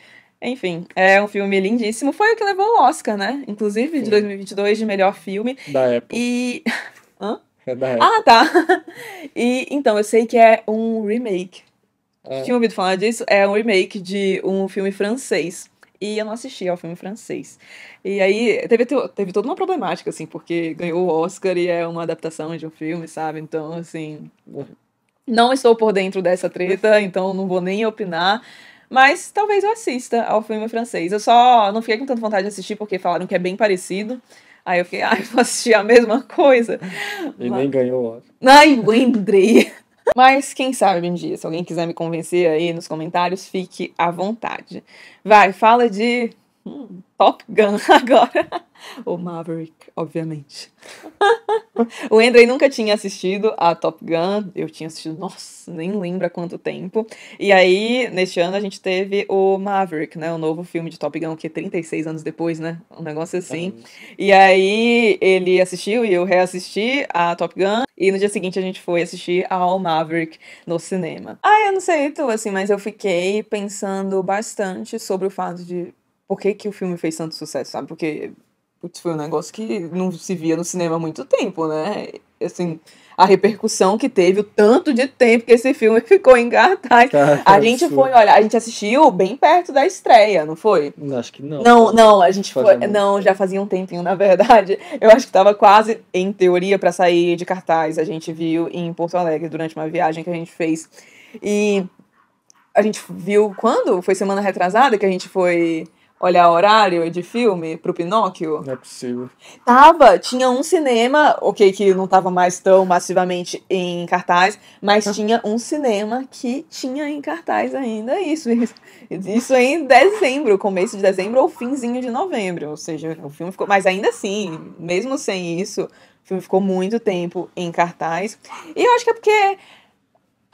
Enfim, é um filme lindíssimo. Foi o que levou o Oscar, né? Inclusive, Sim. de 2022, de melhor filme. Da Apple. E. Hã? É da Apple. Ah, tá. E então, eu sei que é um remake. É. Tinha ouvido falar disso? É um remake de um filme francês. E eu não assisti ao filme francês. E aí teve, teve toda uma problemática, assim, porque ganhou o Oscar e é uma adaptação de um filme, sabe? Então, assim. Uhum. Não estou por dentro dessa treta, então não vou nem opinar. Mas talvez eu assista ao filme francês. Eu só não fiquei com tanta vontade de assistir porque falaram que é bem parecido. Aí eu fiquei, ai, ah, vou assistir a mesma coisa. E Mas... nem ganhou o Ai, Wendrey! Mas quem sabe um dia, se alguém quiser me convencer aí nos comentários, fique à vontade. Vai, fala de hum, Top Gun agora. Ou Maverick, obviamente. o Andrei nunca tinha assistido a Top Gun. Eu tinha assistido, nossa, nem lembro há quanto tempo. E aí, neste ano, a gente teve o Maverick, né? O novo filme de Top Gun, que é 36 anos depois, né? Um negócio assim. E aí, ele assistiu e eu reassisti a Top Gun. E no dia seguinte a gente foi assistir ao Maverick no cinema. Ah, eu não sei tu, assim, mas eu fiquei pensando bastante sobre o fato de por que, que o filme fez tanto sucesso, sabe? Porque putz, foi um negócio que não se via no cinema há muito tempo, né? Assim, a repercussão que teve, o tanto de tempo que esse filme ficou em cartaz. Cara, a gente foi, olha, a gente assistiu bem perto da estreia, não foi? Acho que não. Não, não, a gente foi, muito. não, já fazia um tempinho, na verdade. Eu acho que tava quase em teoria para sair de cartaz. A gente viu em Porto Alegre durante uma viagem que a gente fez. E a gente viu quando? Foi semana retrasada que a gente foi olhar horário é de filme pro Pinóquio? Não é possível. Tava, tinha um cinema, ok, que não tava mais tão massivamente em cartaz, mas tinha um cinema que tinha em cartaz ainda isso. Isso em dezembro, começo de dezembro ou finzinho de novembro. Ou seja, o filme ficou. Mas ainda assim, mesmo sem isso, o filme ficou muito tempo em cartaz. E eu acho que é porque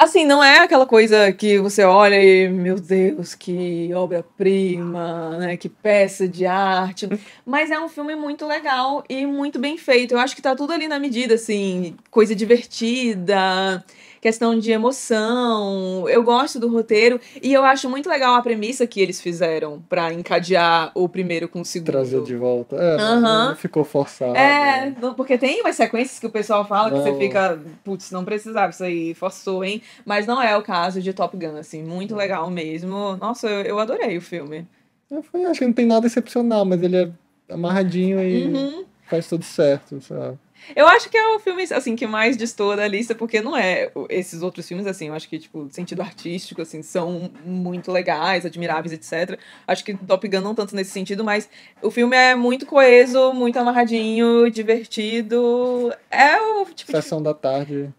Assim, não é aquela coisa que você olha e, meu Deus, que obra-prima, né? Que peça de arte. Hum. Mas é um filme muito legal e muito bem feito. Eu acho que tá tudo ali na medida, assim, coisa divertida questão de emoção. Eu gosto do roteiro e eu acho muito legal a premissa que eles fizeram para encadear o primeiro com o segundo. Trazer de volta. É, uhum. não ficou forçado. É, né? não, porque tem umas sequências que o pessoal fala não. que você fica, putz, não precisava, isso aí forçou, hein? Mas não é o caso de Top Gun, assim, muito legal mesmo. Nossa, eu, eu adorei o filme. Eu é, fui, acho que não tem nada excepcional, mas ele é amarradinho e uhum. faz tudo certo, sabe? Eu acho que é o filme, assim, que mais destoa da lista, porque não é... Esses outros filmes, assim, eu acho que, tipo, sentido artístico, assim, são muito legais, admiráveis, etc. Acho que Top Gun não tanto nesse sentido, mas o filme é muito coeso, muito amarradinho, divertido. É o tipo... Sessão de... da tarde...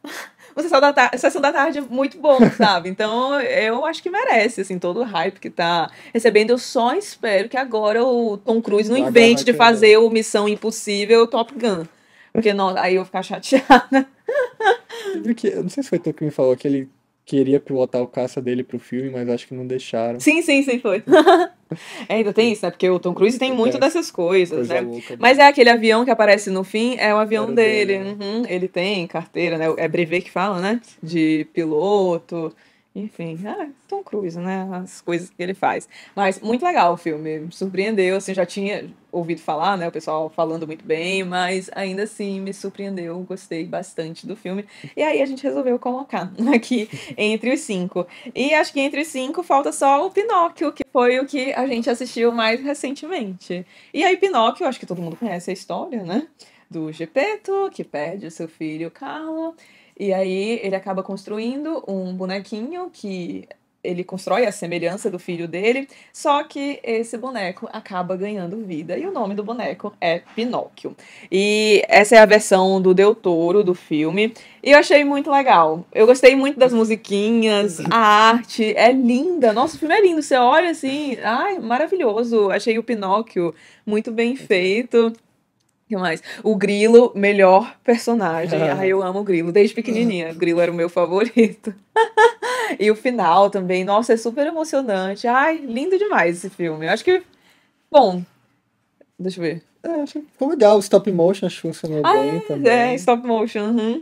uma sessão da, ta sessão da tarde é muito bom, sabe? Então eu acho que merece, assim, todo o hype que tá recebendo. Eu só espero que agora o Tom Cruise não invente de fazer o Missão Impossível Top Gun. Porque não, aí eu ficar chateada. eu não sei se foi tu que me falou que ele queria pilotar o caça dele pro filme, mas acho que não deixaram. Sim, sim, sim, foi. é, ainda tem isso, né? Porque o Tom Cruise tem é. muito é, dessas coisas, coisa né? Louca, né? mas é aquele avião que aparece no fim, é o avião dele. dele né? uhum, ele tem carteira, né? É brevet que fala, né? De piloto. Enfim, é Tom Cruise, né? As coisas que ele faz. Mas muito legal o filme, me surpreendeu, assim, já tinha ouvido falar, né? O pessoal falando muito bem, mas ainda assim me surpreendeu, gostei bastante do filme. E aí a gente resolveu colocar aqui entre os cinco. E acho que entre os cinco falta só o Pinóquio, que foi o que a gente assistiu mais recentemente. E aí, Pinóquio, acho que todo mundo conhece a história, né? Do Gepeto, que perde o seu filho Carlo. E aí ele acaba construindo um bonequinho que ele constrói a semelhança do filho dele, só que esse boneco acaba ganhando vida e o nome do boneco é Pinóquio. E essa é a versão do Del Toro do filme e eu achei muito legal. Eu gostei muito das musiquinhas, a arte é linda. Nossa, o filme é lindo. Você olha assim, ai, maravilhoso. Achei o Pinóquio muito bem feito que mais? O Grilo, melhor personagem. ai eu amo o Grilo, desde pequenininha. O Grilo era o meu favorito. e o final também, nossa, é super emocionante. Ai, lindo demais esse filme. Eu acho que, bom, deixa eu ver. É, acho que ficou legal. O stop motion acho que funcionou ah, bem é, também. É, stop motion, uhum.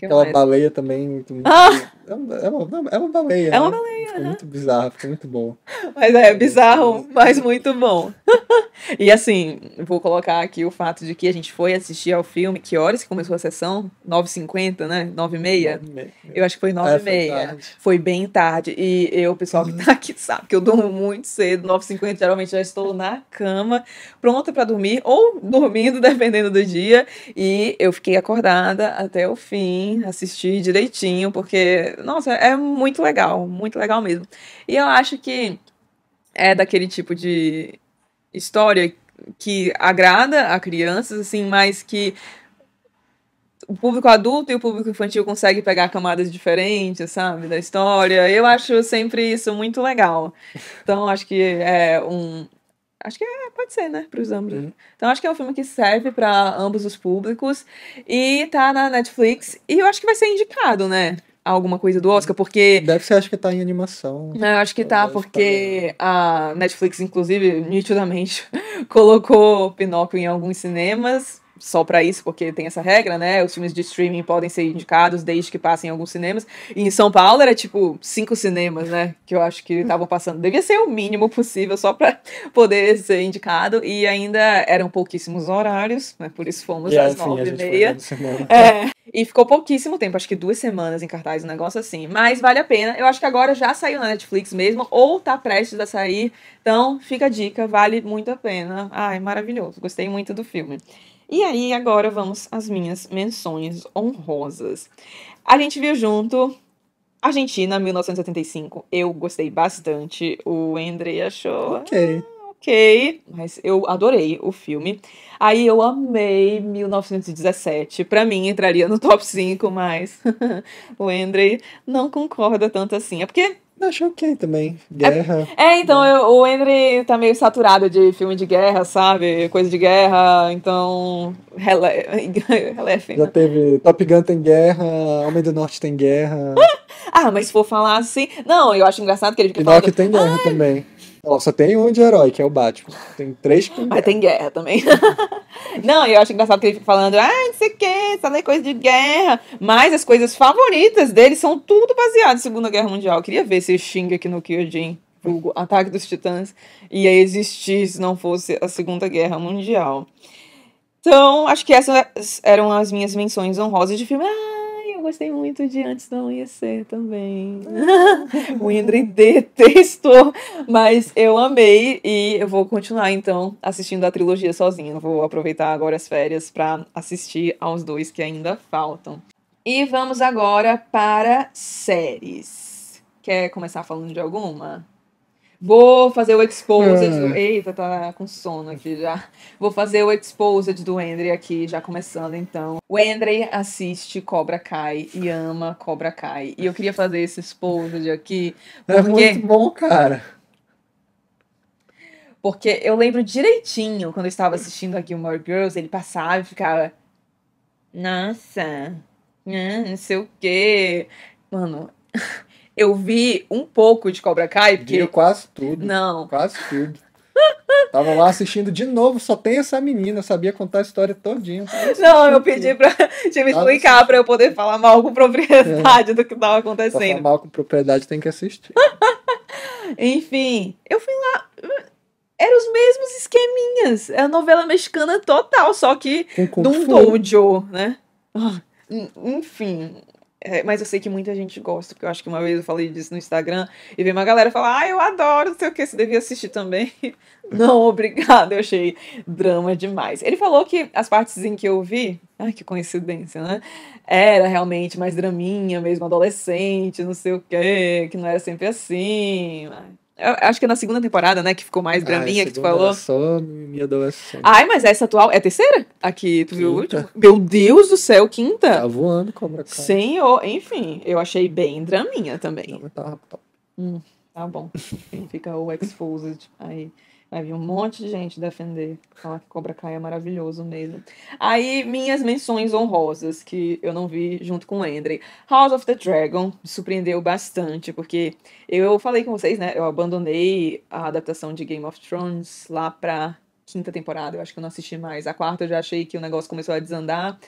Que Aquela mais? baleia também, muito, muito ah! é, uma, é, uma, é uma baleia. É uma né? baleia, ficou né? Muito bizarro, ficou muito bom. Mas é bizarro, né? mas muito bom. e assim, vou colocar aqui o fato de que a gente foi assistir ao filme. Que horas que começou a sessão? 9h50, né? 9h30? Eu acho que foi 9h30. É, foi, foi, bem tarde. E eu, o pessoal que uhum. tá aqui sabe que eu durmo muito cedo. 9h50 geralmente já estou na cama, pronta para dormir, ou dormindo, dependendo do dia. E eu fiquei acordada até o fim assistir direitinho, porque, nossa, é muito legal, muito legal mesmo. E eu acho que é daquele tipo de história que agrada a crianças, assim, mas que o público adulto e o público infantil conseguem pegar camadas diferentes, sabe, da história. Eu acho sempre isso muito legal. Então, acho que é um, Acho que é, pode ser, né? Para os ambos. Uhum. Então, acho que é um filme que serve para ambos os públicos. E tá na Netflix. E eu acho que vai ser indicado, né? Alguma coisa do Oscar, porque. Deve ser, acho que tá em animação. Não, eu acho que tá, porque tá a Netflix, inclusive, nitidamente colocou Pinóquio em alguns cinemas só para isso, porque tem essa regra, né? Os filmes de streaming podem ser indicados desde que passem em alguns cinemas. E em São Paulo era tipo cinco cinemas, né? Que eu acho que estavam passando. Devia ser o mínimo possível só para poder ser indicado. E ainda eram pouquíssimos horários, né? Por isso fomos yeah, às nove e meia. É, e ficou pouquíssimo tempo, acho que duas semanas em cartaz, um negócio assim. Mas vale a pena. Eu acho que agora já saiu na Netflix mesmo, ou tá prestes a sair. Então fica a dica, vale muito a pena. Ai, maravilhoso. Gostei muito do filme. E aí, agora vamos às minhas menções honrosas. A gente viu junto Argentina, 1975. Eu gostei bastante. O André achou. Ok. Ah, ok, mas eu adorei o filme. Aí eu amei 1917. Para mim entraria no top 5, mas o André não concorda tanto assim. É porque Achei ok também. É, guerra. É, é então, eu, o Henry tá meio saturado de filme de guerra, sabe? Coisa de guerra, então. Relefem. Já né? teve Top Gun tem guerra, Homem do Norte tem guerra. ah, mas se for falar assim. Não, eu acho engraçado que ele fica Inoc falando. tem guerra também. Ela só tem um de herói, que é o Batman. Tem três Mas tem guerra também. não, eu acho engraçado que ele fica falando, ah, não sei o que, sabe é coisa de guerra. Mas as coisas favoritas dele são tudo baseado na Segunda Guerra Mundial. Eu queria ver se xinga aqui no Kyojin o Ataque dos Titãs, ia existir se não fosse a Segunda Guerra Mundial. Então, acho que essas eram as minhas menções honrosas de filme. Ah, eu gostei muito de Antes do Amanhecer também. Ah. o Indre detestou, mas eu amei e eu vou continuar então assistindo a trilogia sozinho. Vou aproveitar agora as férias para assistir aos dois que ainda faltam. E vamos agora para séries. Quer começar falando de alguma? Vou fazer o exposed. Do... Ah. Eita, tá com sono aqui já. Vou fazer o exposed do Andre aqui, já começando então. O Andre assiste Cobra Kai e ama Cobra Kai. E eu queria fazer esse exposed aqui. É porque... É muito bom, cara. Porque eu lembro direitinho quando eu estava assistindo a Gilmore Girls, ele passava e ficava. Nossa, né, não sei o quê. Mano, eu vi um pouco de Cobra Kai. Porque... Viu quase tudo. Não. Quase tudo. Tava lá assistindo de novo, só tem essa menina, sabia contar a história todinha. Não, eu pedi pra te me explicar para eu poder falar mal com propriedade é. do que tava acontecendo. Pra falar mal com propriedade tem que assistir. Enfim, eu fui lá. Eram os mesmos esqueminhas. É a novela mexicana total, só que do um dojo, né? Ah, enfim, é, mas eu sei que muita gente gosta, porque eu acho que uma vez eu falei disso no Instagram e veio uma galera falar: Ah, eu adoro, não sei o que, você devia assistir também. não, obrigada, eu achei drama demais. Ele falou que as partes em que eu vi, ai que coincidência, né? Era realmente mais draminha mesmo, adolescente, não sei o que, que não era sempre assim. Mas... Acho que é na segunda temporada, né? Que ficou mais draminha que tu falou. Só minha adolescente. Ai, mas essa atual é a terceira? Aqui, tu viu o último? Meu Deus do céu, quinta. Tá voando, cobra cara. Senhor, enfim, eu achei bem draminha também. Não, mas tá, tá. Hum, tá bom. fica o exposed aí. Vai vir um monte de gente defender, falar que Cobra Kai é maravilhoso mesmo. Aí, minhas menções honrosas, que eu não vi junto com o Endre. House of the Dragon me surpreendeu bastante, porque eu falei com vocês, né? Eu abandonei a adaptação de Game of Thrones lá pra quinta temporada, eu acho que eu não assisti mais. A quarta eu já achei que o negócio começou a desandar.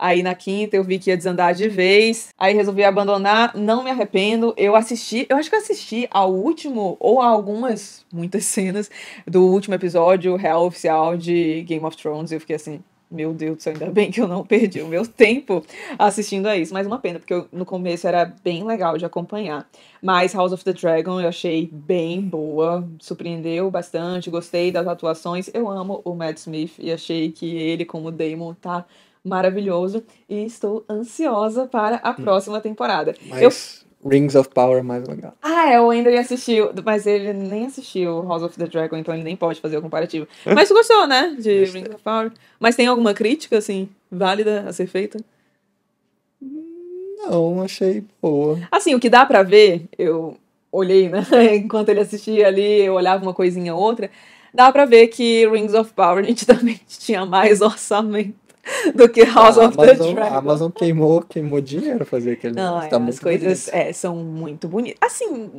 Aí na quinta eu vi que ia desandar de vez. Aí resolvi abandonar. Não me arrependo. Eu assisti, eu acho que assisti ao último ou a algumas, muitas cenas do último episódio real oficial de Game of Thrones. E eu fiquei assim, meu Deus do céu, ainda bem que eu não perdi o meu tempo assistindo a isso. Mas uma pena, porque eu, no começo era bem legal de acompanhar. Mas House of the Dragon eu achei bem boa, surpreendeu bastante, gostei das atuações. Eu amo o Matt Smith e achei que ele, como Damon, tá maravilhoso e estou ansiosa para a hum. próxima temporada. Mas eu... Rings of Power é mais legal. Ah, é, o Ender assistiu, mas ele nem assistiu House of the Dragon, então ele nem pode fazer o comparativo. Mas gostou, né, de Gostei. Rings of Power? Mas tem alguma crítica, assim, válida a ser feita? Não, achei boa. Assim, o que dá para ver, eu olhei, né, enquanto ele assistia ali, eu olhava uma coisinha ou outra, dá para ver que Rings of Power nitidamente tinha mais orçamento do que House a of Amazon, the Dragon. A Amazon queimou, queimou dinheiro fazer aquele Não, é, tá as coisas é, são muito bonitas. Assim,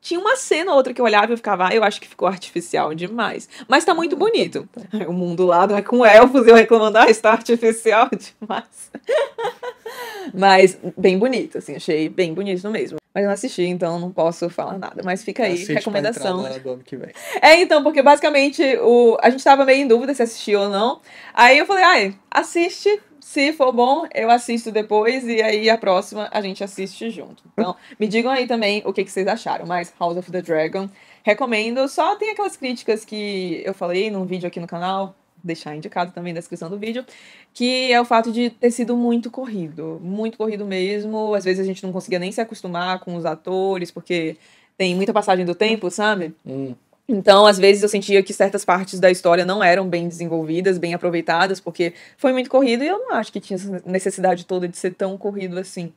tinha uma cena ou outra que eu olhava e ficava, ah, eu acho que ficou artificial demais. Mas tá muito bonito. Tá, tá, tá. O mundo lá não é com elfos e eu reclamando, ah, está artificial demais. Mas bem bonito, assim, achei bem bonito mesmo. Mas não assisti, então não posso falar nada. Mas fica aí, Assiste recomendação. Pra do ano que vem. É, então, porque basicamente o... a gente tava meio em dúvida se assistiu ou não. Aí eu falei, ai, assiste, se for bom, eu assisto depois e aí a próxima a gente assiste junto. Então, me digam aí também o que, que, vocês acharam. Mas House of the Dragon, recomendo. Só tem aquelas críticas que eu falei num vídeo aqui no canal deixar indicado também na descrição do vídeo, que é o fato de ter sido muito corrido, muito corrido mesmo. Às vezes a gente não conseguia nem se acostumar com os atores, porque tem muita passagem do tempo, sabe? Hum. Então, às vezes eu sentia que certas partes da história não eram bem desenvolvidas, bem aproveitadas, porque foi muito corrido e eu não acho que tinha necessidade toda de ser tão corrido assim.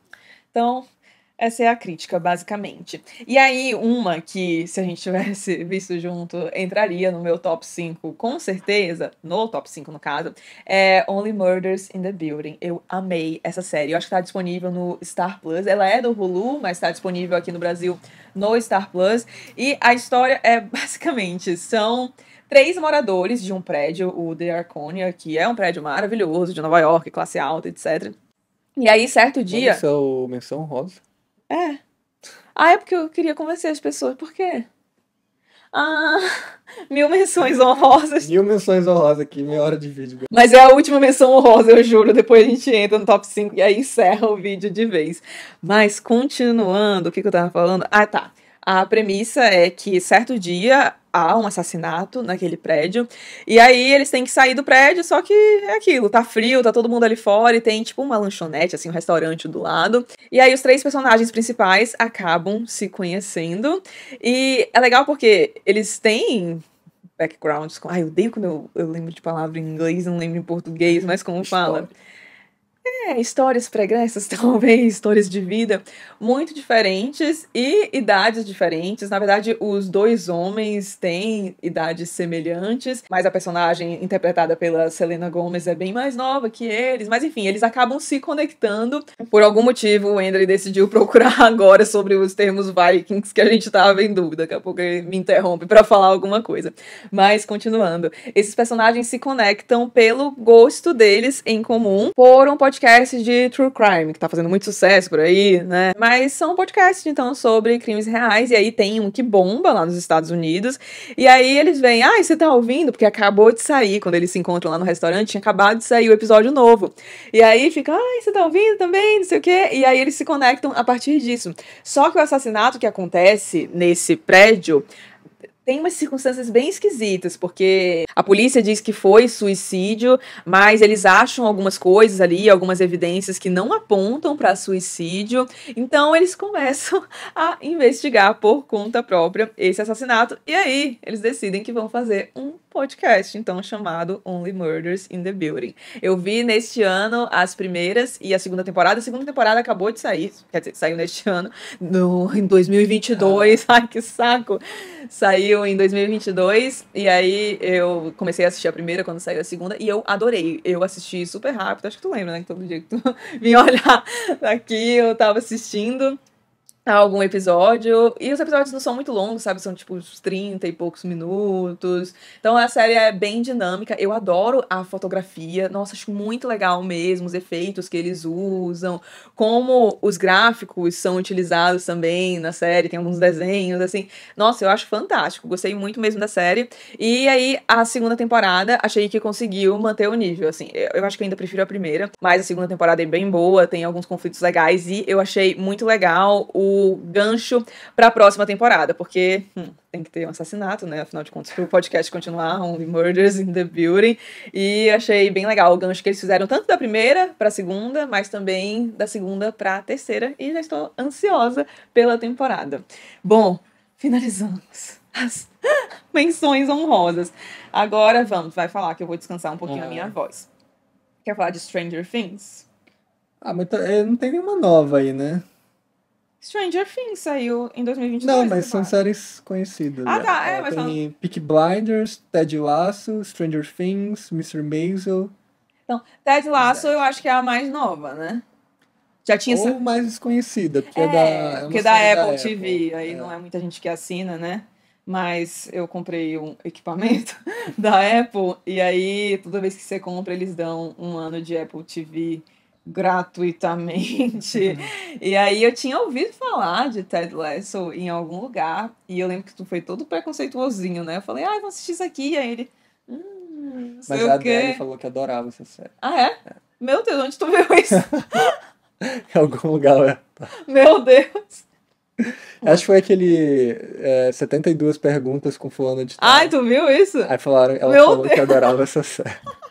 Então, essa é a crítica, basicamente. E aí, uma que, se a gente tivesse visto junto, entraria no meu top 5, com certeza, no top 5 no caso, é Only Murders in the Building. Eu amei essa série. Eu acho que tá disponível no Star Plus. Ela é do Hulu, mas tá disponível aqui no Brasil no Star Plus. E a história é basicamente: são três moradores de um prédio, o The Arconia, que é um prédio maravilhoso de Nova York, classe alta, etc. E aí, certo dia. o menção rosa. É. Ah, é porque eu queria convencer as pessoas. Por quê? Ah, mil menções honrosas. Mil menções honrosas aqui, meia hora de vídeo. Mas é a última menção honrosa, eu juro. Depois a gente entra no top 5 e aí encerra o vídeo de vez. Mas continuando, o que, que eu tava falando? Ah, tá. A premissa é que certo dia há um assassinato naquele prédio. E aí eles têm que sair do prédio, só que é aquilo, tá frio, tá todo mundo ali fora e tem tipo uma lanchonete, assim, um restaurante do lado. E aí os três personagens principais acabam se conhecendo. E é legal porque eles têm backgrounds. com Ai, eu odeio quando eu, eu lembro de palavra em inglês, não lembro em português, mas como fala. É, histórias pregressas, talvez, histórias de vida muito diferentes e idades diferentes. Na verdade, os dois homens têm idades semelhantes, mas a personagem interpretada pela Selena Gomez é bem mais nova que eles. Mas enfim, eles acabam se conectando. Por algum motivo, o Andrew decidiu procurar agora sobre os termos Vikings que a gente estava em dúvida. Daqui a pouco ele me interrompe para falar alguma coisa. Mas continuando, esses personagens se conectam pelo gosto deles em comum por um podcast de True Crime, que tá fazendo muito sucesso por aí, né? Mas são podcasts, então, sobre crimes reais. E aí tem um que bomba lá nos Estados Unidos. E aí eles vêm, ah, você tá ouvindo? Porque acabou de sair, quando eles se encontram lá no restaurante, tinha acabado de sair o episódio novo. E aí fica, ah, você tá ouvindo também? Não sei o quê. E aí eles se conectam a partir disso. Só que o assassinato que acontece nesse prédio tem umas circunstâncias bem esquisitas, porque a polícia diz que foi suicídio, mas eles acham algumas coisas ali, algumas evidências que não apontam para suicídio. Então eles começam a investigar por conta própria esse assassinato. E aí eles decidem que vão fazer um podcast, então chamado Only Murders in the Building. Eu vi neste ano as primeiras e a segunda temporada. A segunda temporada acabou de sair, quer dizer, saiu neste ano, no, em 2022. Ah. Ai, que saco! Saiu em 2022 e aí eu comecei a assistir a primeira quando saiu a segunda e eu adorei. Eu assisti super rápido, acho que tu lembra, né? Que todo dia que tu vinha olhar aqui eu tava assistindo algum episódio. E os episódios não são muito longos, sabe? São tipo uns 30 e poucos minutos. Então a série é bem dinâmica. Eu adoro a fotografia. Nossa, acho muito legal mesmo os efeitos que eles usam, como os gráficos são utilizados também na série, tem alguns desenhos assim. Nossa, eu acho fantástico. Gostei muito mesmo da série. E aí a segunda temporada, achei que conseguiu manter o nível, assim. Eu acho que ainda prefiro a primeira, mas a segunda temporada é bem boa, tem alguns conflitos legais e eu achei muito legal o o gancho para a próxima temporada, porque hum, tem que ter um assassinato, né? Afinal de contas, o podcast continuar, Only Murders in the Building. E achei bem legal o gancho que eles fizeram, tanto da primeira para a segunda, mas também da segunda para a terceira. E já estou ansiosa pela temporada. Bom, finalizamos as menções honrosas. Agora vamos, vai falar que eu vou descansar um pouquinho é. a minha é. voz. Quer falar de Stranger Things? Ah, mas é, não tem nenhuma nova aí, né? Stranger Things saiu em 2022. Não, mas são séries conhecidas. Ah, né? tá. É, mas tem são... Peak Blinders, Ted Lasso, Stranger Things, Mr. Maisel. Então, Ted Lasso é. eu acho que é a mais nova, né? Já tinha Ou essa... mais desconhecida, porque é, é da, é porque da Apple, da Apple TV. Aí é. não é muita gente que assina, né? Mas eu comprei um equipamento da Apple e aí toda vez que você compra eles dão um ano de Apple TV gratuitamente. Uhum. E aí eu tinha ouvido falar de Ted Lasso em algum lugar, e eu lembro que tu foi todo preconceituosinho, né? Eu falei, ah, vou assistir isso aqui. E aí ele. Hum, Mas a Adele falou que adorava essa série. Ah, é? é. Meu Deus, onde tu viu isso? em algum lugar. É. Meu Deus. Acho que foi aquele é, 72 perguntas com fulano de tal. Ai, tu viu isso? Aí falaram, ela Meu falou Deus. que adorava essa série.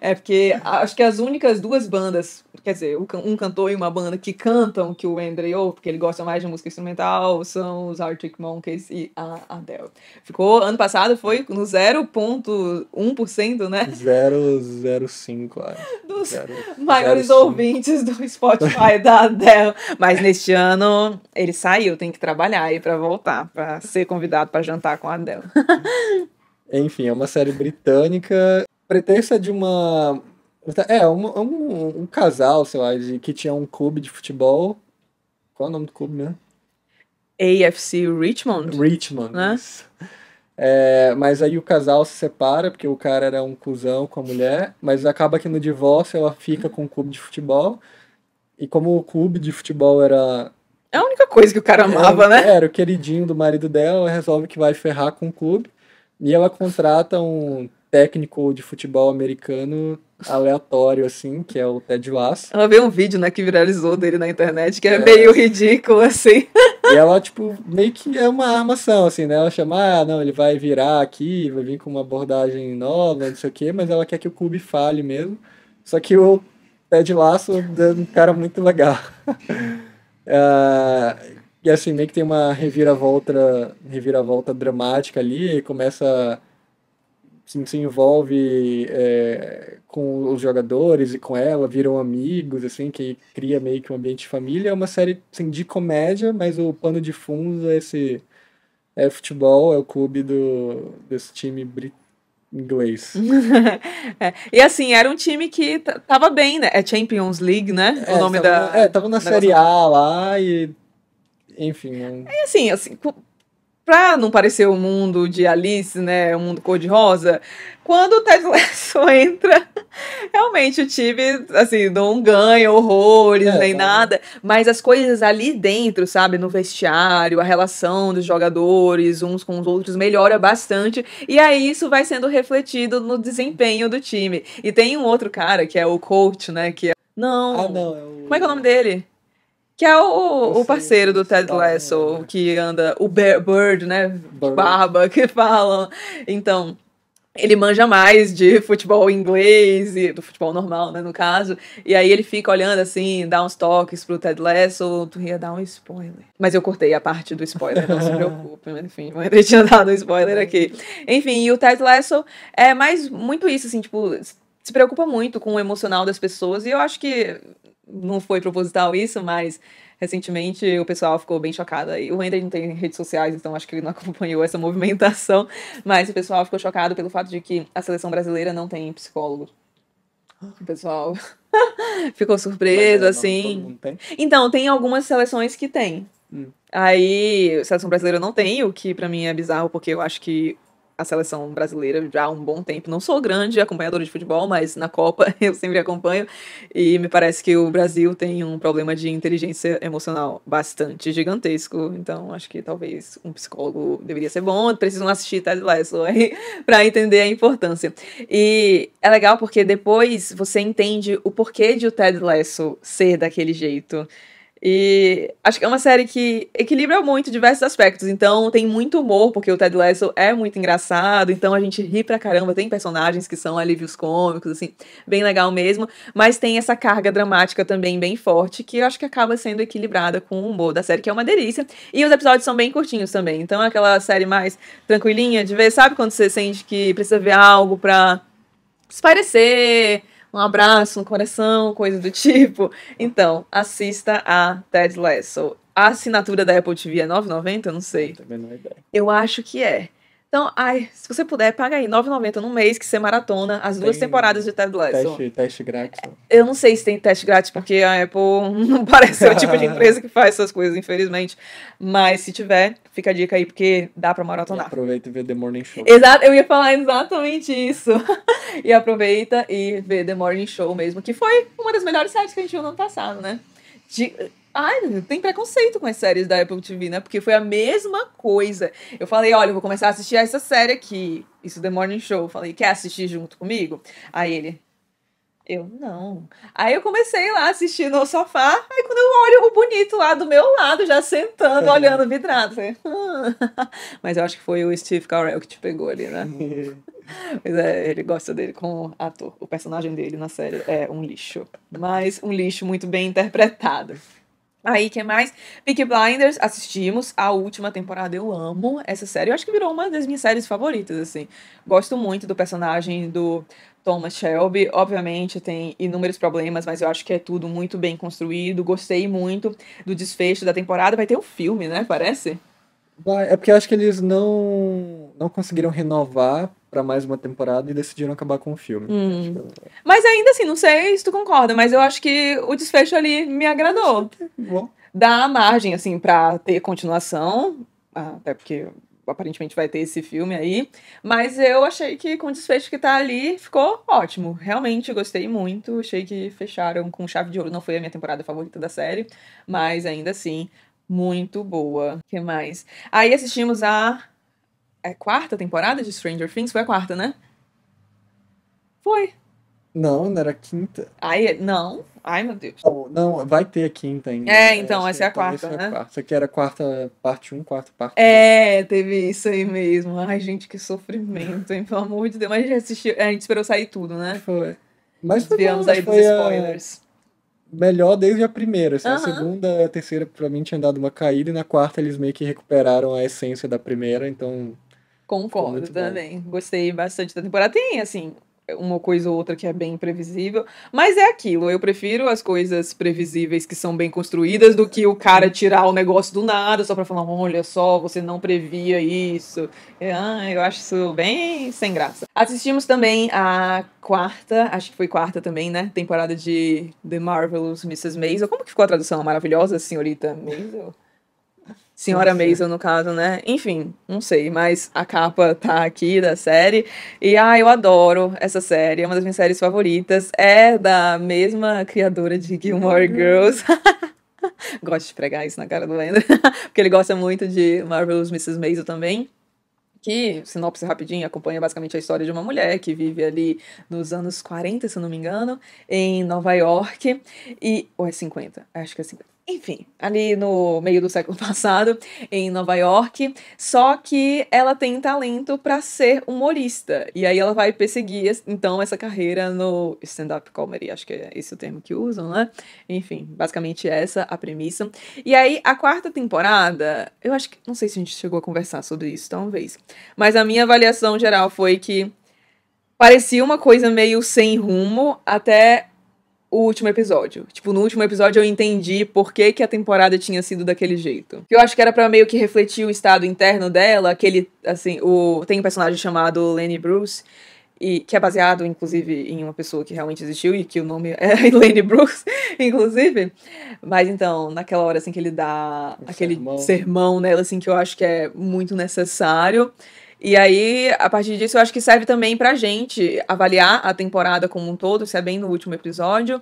É porque acho que as únicas duas bandas, quer dizer, um cantor e uma banda que cantam que o André ou porque ele gosta mais de música instrumental, são os Arctic Monkeys e a Adele. Ficou ano passado foi no 0.1%, né? 005, acho. Dos maiores ouvintes do Spotify da Adele, mas neste ano ele saiu, tem que trabalhar aí para voltar, para ser convidado para jantar com a Adele. Enfim, é uma série britânica pretensa de uma. É, um, um, um, casal, sei lá, de, que tinha um clube de futebol. Qual é o nome do clube mesmo? Né? AFC Richmond. Richmond. Né? É, mas aí o casal se separa, porque o cara era um cuzão com a mulher, mas acaba que no divórcio ela fica com o clube de futebol. E como o clube de futebol era. É a única coisa que o cara é, amava, era, né? Era o queridinho do marido dela, ela resolve que vai ferrar com o clube. E ela contrata um técnico de futebol americano aleatório, assim, que é o Ted Lasso. Ela vê um vídeo, né, que viralizou dele na internet, que é, é meio ridículo, assim. E ela, tipo, meio que é uma armação, assim, né? Ela chama, ah, não, ele vai virar aqui, vai vir com uma abordagem nova, não sei o quê, mas ela quer que o clube fale mesmo. Só que o Ted Lasso é um cara muito legal. É, e assim, meio que tem uma reviravolta, reviravolta dramática ali, e começa se envolve é, com os jogadores e com ela, viram amigos, assim, que cria meio que um ambiente de família. É uma série assim, de comédia, mas o pano de fundo é esse é futebol, é o clube do, desse time britânico inglês. é. E assim, era um time que tava bem, né? É Champions League, né? É, o nome tava, da. É, tava na Série A lá e. Enfim. É assim, assim, para não parecer o mundo de Alice, né, o mundo cor-de-rosa, quando o Ted Lasso entra, realmente o time, assim, não ganha horrores é, nem nada, mas as coisas ali dentro, sabe, no vestiário, a relação dos jogadores uns com os outros melhora bastante, e aí isso vai sendo refletido no desempenho do time. E tem um outro cara, que é o coach, né, que é... Ah, não... Ah, não é o... Como é que é o nome dele? Que é o, o parceiro do Ted Lasso, que anda, o Bear, Bird, né? Bird. Barba, que falam. Então, ele manja mais de futebol inglês e do futebol normal, né, no caso. E aí ele fica olhando assim, dá uns toques pro Ted Lasso, tu ia dar um spoiler. Mas eu cortei a parte do spoiler, não se preocupe, né? enfim, mas eu tinha dado um spoiler aqui. Enfim, e o Ted Lasso é mais muito isso assim, tipo, se preocupa muito com o emocional das pessoas e eu acho que não foi proposital isso, mas recentemente o pessoal ficou bem chocado. o Ender não tem redes sociais, então acho que ele não acompanhou essa movimentação, mas o pessoal ficou chocado pelo fato de que a seleção brasileira não tem psicólogo. O pessoal ficou surpreso, é, assim. Tem? Então, tem algumas seleções que tem. Hum. Aí, seleção brasileira não tem, o que para mim é bizarro, porque eu acho que a seleção brasileira já há um bom tempo. Não sou grande acompanhadora de futebol, mas na Copa eu sempre acompanho. E me parece que o Brasil tem um problema de inteligência emocional bastante gigantesco. Então acho que talvez um psicólogo deveria ser bom. Precisam assistir Ted Lasso aí para entender a importância. E é legal porque depois você entende o porquê de o Ted Lasso ser daquele jeito. E acho que é uma série que equilibra muito diversos aspectos. Então tem muito humor, porque o Ted Lasso é muito engraçado, então a gente ri pra caramba. Tem personagens que são alívios cômicos, assim, bem legal mesmo. Mas tem essa carga dramática também bem forte, que eu acho que acaba sendo equilibrada com o humor da série, que é uma delícia. E os episódios são bem curtinhos também. Então é aquela série mais tranquilinha de ver, sabe quando você sente que precisa ver algo pra se parecer um abraço, um coração, coisa do tipo. Então, assista a Ted Lasso. A assinatura da Apple TV é 9,90? Eu não sei. Eu também não ideia. Eu acho que é. Então, ai, se você puder, paga aí 9,90 no mês, que você maratona as duas tem temporadas de Ted Lasso. Teste, teste grátis. Eu não sei se tem teste grátis, porque a Apple não parece ser o tipo de empresa que faz essas coisas, infelizmente. Mas se tiver, fica a dica aí, porque dá pra maratonar. E aproveita e vê The Morning Show. Exato, eu ia falar exatamente isso. e aproveita e vê The Morning Show mesmo, que foi uma das melhores séries que a gente viu no ano passado, né? De, Ai, tem preconceito com as séries da Apple TV, né? Porque foi a mesma coisa. Eu falei, olha, eu vou começar a assistir essa série aqui. Isso The Morning Show. Eu falei, quer assistir junto comigo? Aí ele. Eu não. Aí eu comecei lá assistindo ao sofá. Aí quando eu olho o bonito lá do meu lado, já sentando, olhando o vidrado. Falei, hum. Mas eu acho que foi o Steve Carell que te pegou ali, né? Mas é, ele gosta dele como ator. O personagem dele na série é um lixo. Mas um lixo muito bem interpretado. Aí, que mais? Peak Blinders, assistimos a última temporada, eu amo essa série. Eu acho que virou uma das minhas séries favoritas, assim. Gosto muito do personagem do Thomas Shelby. Obviamente tem inúmeros problemas, mas eu acho que é tudo muito bem construído. Gostei muito do desfecho da temporada. Vai ter um filme, né? Parece? É porque eu acho que eles não, não conseguiram renovar para mais uma temporada e decidiram acabar com o filme. Hum. Que... É. Mas ainda assim, não sei se tu concorda, mas eu acho que o desfecho ali me agradou. É Dá margem, assim, pra ter continuação, até porque aparentemente vai ter esse filme aí, mas eu achei que com o desfecho que tá ali ficou ótimo. Realmente gostei muito, achei que fecharam com chave de ouro. Não foi a minha temporada favorita da série, mas ainda assim, muito boa. O que mais? Aí assistimos a é quarta temporada de Stranger Things? Foi a quarta, né? Foi. Não, não era a quinta. Ai, é, não. Ai, meu Deus. Não, não vai ter a quinta ainda. É, então, essa, é a quarta, né? Isso Essa aqui era a quarta parte 1, um, quarta parte 2. É, teve isso aí mesmo. Ai, gente, que sofrimento, hein? Pelo amor de Deus. Mas a gente assistiu, a gente esperou sair tudo, né? Foi. Mas foi bom, né? aí foi dos spoilers. A... Melhor desde a primeira. Assim, uh -huh. A segunda e a terceira, pra mim, tinha dado uma caída. E na quarta, eles meio que recuperaram a essência da primeira. Então, Concordo também. Gostei bastante da temporada. Tem, assim, uma coisa ou outra que é bem previsível. Mas é aquilo, eu prefiro as coisas previsíveis que são bem construídas do que o cara tirar o negócio do nada só pra falar, olha só, você não previa isso. É, ah, eu acho isso bem sem graça. Assistimos também a quarta, acho que foi quarta também, né? Temporada de The Marvelous Mrs. Maisel. Como que ficou a tradução? Maravilhosa Senhorita Maisel? Senhora Nossa. Mason, no caso, né? Enfim, não sei, mas a capa tá aqui da série. E, ah, eu adoro essa série, é uma das minhas séries favoritas. É da mesma criadora de Gilmore uhum. Girls. Gosto de pregar isso na cara do Leandro, porque ele gosta muito de Marvelous Mrs. Maisel também que, sinopse rapidinho, acompanha basicamente a história de uma mulher que vive ali nos anos 40, se eu não me engano, em Nova York. E. Ou é 50? Acho que é 50 enfim, ali no meio do século passado, em Nova York. Só que ela tem talento para ser humorista. E aí ela vai perseguir, então, essa carreira no stand-up comedy. Acho que é esse o termo que usam, né? Enfim, basicamente essa a premissa. E aí, a quarta temporada, eu acho que. Não sei se a gente chegou a conversar sobre isso, talvez. Mas a minha avaliação geral foi que. Parecia uma coisa meio sem rumo, até o último episódio. Tipo, no último episódio eu entendi por que, que a temporada tinha sido daquele jeito. Eu acho que era para meio que refletir o estado interno dela, aquele, assim, o tem um personagem chamado Lenny Bruce, e que é baseado, inclusive, em uma pessoa que realmente existiu e que o nome é Lenny Bruce, inclusive. Mas então, naquela hora, assim, que ele dá aquele sermão. sermão nela, assim, que eu acho que é muito necessário. E aí, a partir disso, eu acho que serve também pra gente avaliar a temporada como um todo, isso é bem no último episódio.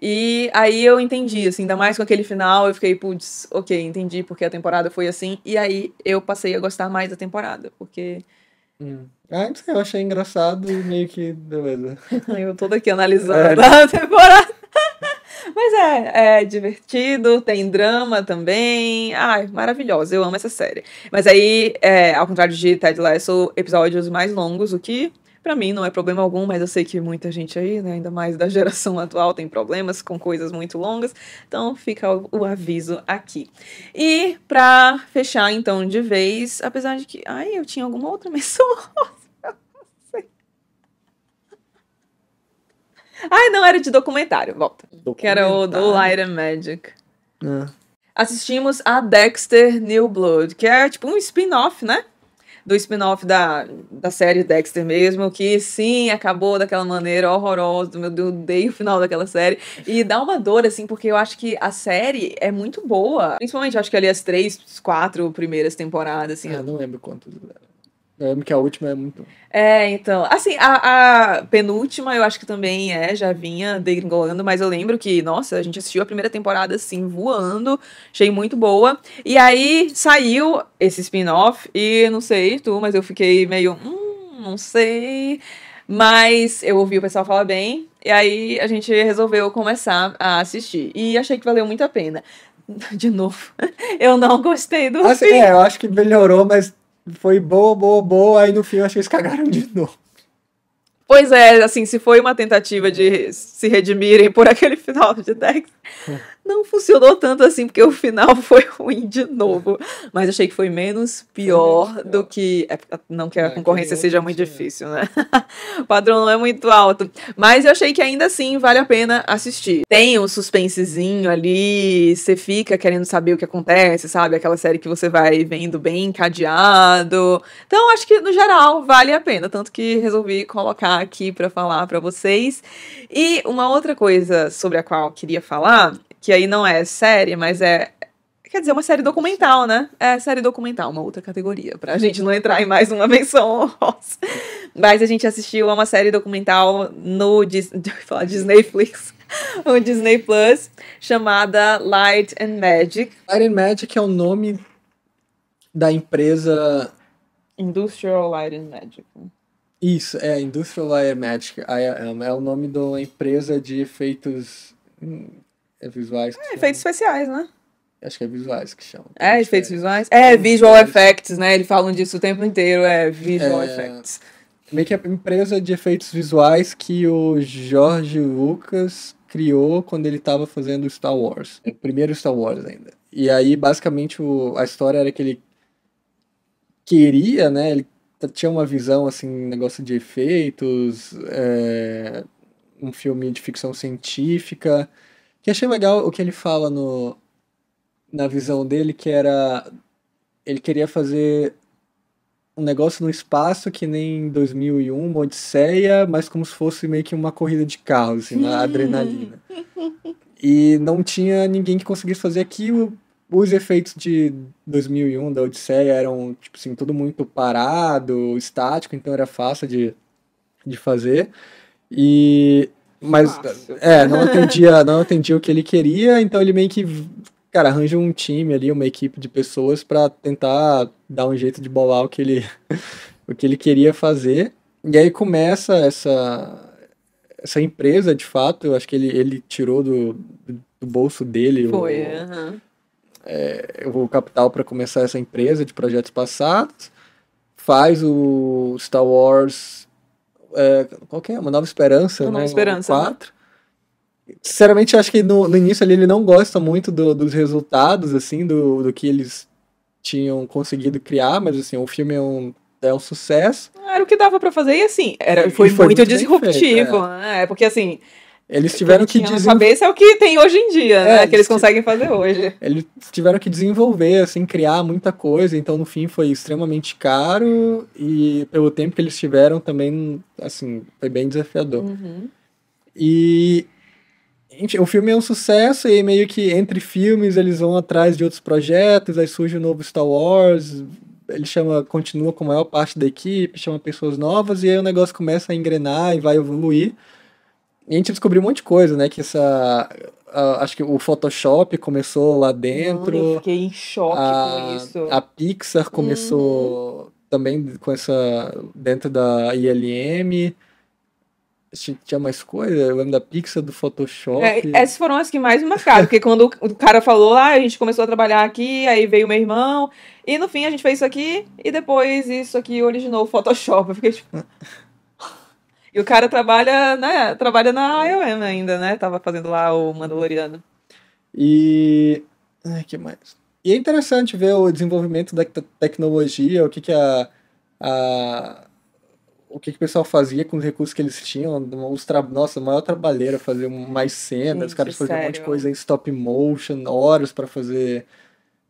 E aí eu entendi, assim, ainda mais com aquele final, eu fiquei, putz, ok, entendi porque a temporada foi assim. E aí eu passei a gostar mais da temporada, porque. Hum. Ah, não sei, eu achei engraçado e meio que. Beleza. eu tô aqui analisando é. a temporada. Mas é, é divertido, tem drama também. Ai, maravilhosa, eu amo essa série. Mas aí, é, ao contrário de Ted Lasso, episódios mais longos, o que para mim não é problema algum, mas eu sei que muita gente aí, né, ainda mais da geração atual, tem problemas com coisas muito longas. Então fica o, o aviso aqui. E para fechar então de vez, apesar de que, ai, eu tinha alguma outra menção. ai, não era de documentário, volta. Que era o do Light and Magic. É. Assistimos a Dexter New Blood, que é tipo um spin-off, né? Do spin-off da, da série Dexter mesmo, que sim, acabou daquela maneira horrorosa, meu Deus, odeio o final daquela série. E dá uma dor, assim, porque eu acho que a série é muito boa. Principalmente, acho que ali as três, quatro primeiras temporadas, assim. Ah, não lembro quantos. Eu lembro que a última é muito. É, então. Assim, a, a, penúltima eu acho que também é, já vinha degringolando, mas eu lembro que, nossa, a gente assistiu a primeira temporada assim, voando, achei muito boa. E aí saiu esse spin-off, e não sei tu, mas eu fiquei meio. Hum, não sei. Mas eu ouvi o pessoal falar bem, e aí a gente resolveu começar a assistir. E achei que valeu muito a pena. De novo, eu não gostei do assim, fim. É, eu acho que melhorou, mas foi boa, boa, boa, aí no fim eu acho que eles cagaram de novo. Pois é, assim, se foi uma tentativa de se redimirem por aquele final de Dex, não funcionou tanto assim, porque o final foi ruim de novo. Mas achei que foi menos pior, foi pior. do que. É, não que a é, concorrência seja muito difícil, né? o padrão não é muito alto. Mas eu achei que ainda assim vale a pena assistir. Tem um suspensezinho ali, você fica querendo saber o que acontece, sabe? Aquela série que você vai vendo bem encadeado. Então, acho que no geral vale a pena. Tanto que resolvi colocar aqui para falar para vocês. E uma outra coisa sobre a qual eu queria falar. Que aí não é série, mas é. Quer dizer, uma série documental, né? É série documental, uma outra categoria, pra gente não entrar em mais uma menção honrosa. Mas a gente assistiu a uma série documental no Dis... falar Disney Flix, Disney Plus, chamada Light and Magic. Light and Magic é o nome da empresa. Industrial Light and Magic. Isso, é Industrial Light and Magic. É, é o nome da empresa de efeitos hum, é visuais. É, efeitos especiais, né? Acho que é visuais que chama. É, efeitos é. visuais? É, visual effects, né? Eles falam disso o tempo inteiro, é visual é... effects. Meio que a empresa de efeitos visuais que o George Lucas criou quando ele estava fazendo Star Wars. O primeiro Star Wars ainda. E aí, basicamente, o, a história era que ele queria, né? Ele tinha uma visão, assim, negócio de efeitos, é, um filme de ficção científica que achei legal o que ele fala no, na visão dele, que era. Ele queria fazer um negócio no espaço que nem 2001, uma Odisseia, mas como se fosse meio que uma corrida de carros, assim, na adrenalina. E não tinha ninguém que conseguisse fazer aquilo. Os efeitos de 2001 da Odisseia eram, tipo assim, tudo muito parado, estático, então era fácil de, de fazer. E mas, é, não atendia, não atendia o que ele queria, então ele meio que, cara, arranja um time ali, uma equipe de pessoas para tentar dar um jeito de bolar o que ele, o que ele queria fazer. E aí começa essa, essa empresa, de fato, eu acho que ele, ele tirou do, do bolso dele Foi, o, uh -huh. é, o capital para começar essa empresa de projetos passados, faz o Star Wars é, qual é? Uma Nova Esperança, Uma né? Nova Esperança. Né? Quatro. Né? Sinceramente, acho que no, no, início ali ele não gosta muito do, dos resultados, assim, do, do que eles tinham conseguido criar, mas assim, o filme é um é um sucesso. Era o que dava para fazer e assim, era, é, foi, foi muito, muito disruptivo, feito, é. né? Porque assim, eles tiveram que, que desenvolver. cabeça é o que tem hoje em dia, é, né? que eles conseguem fazer hoje. Eles tiveram que desenvolver, assim, criar muita coisa. Então, no fim, foi extremamente caro e pelo tempo que eles tiveram também, assim, foi bem desafiador. Uhum. E o filme é um sucesso e meio que entre filmes eles vão atrás de outros projetos, aí surge o novo Star Wars, ele chama, continua com a maior parte da equipe, chama pessoas novas e aí o negócio começa a engrenar e vai evoluir. E a gente descobriu um monte de coisa, né? Que essa. acho que o Photoshop começou lá dentro. eu fiquei em choque a, com isso. A Pixar começou uhum. também com essa. dentro da ILM. Tinha mais coisa? Eu lembro da Pixar, do Photoshop. É, essas foram as que mais me marcaram, porque quando o cara falou lá, ah, a gente começou a trabalhar aqui, aí veio meu irmão, e no fim a gente fez isso aqui, e depois isso aqui originou o Photoshop. Eu fiquei tipo. E o cara trabalha, né? Trabalha na IOM ainda, né? Tava fazendo lá o Mandaloriano. E. É, que mais? E é interessante ver o desenvolvimento da tecnologia, o que, que a. a o que, que o pessoal fazia com os recursos que eles tinham. Os tra... Nossa, o maior trabalheira fazer mais cenas, Gente, os caras faziam um monte de coisa em stop motion, horas para fazer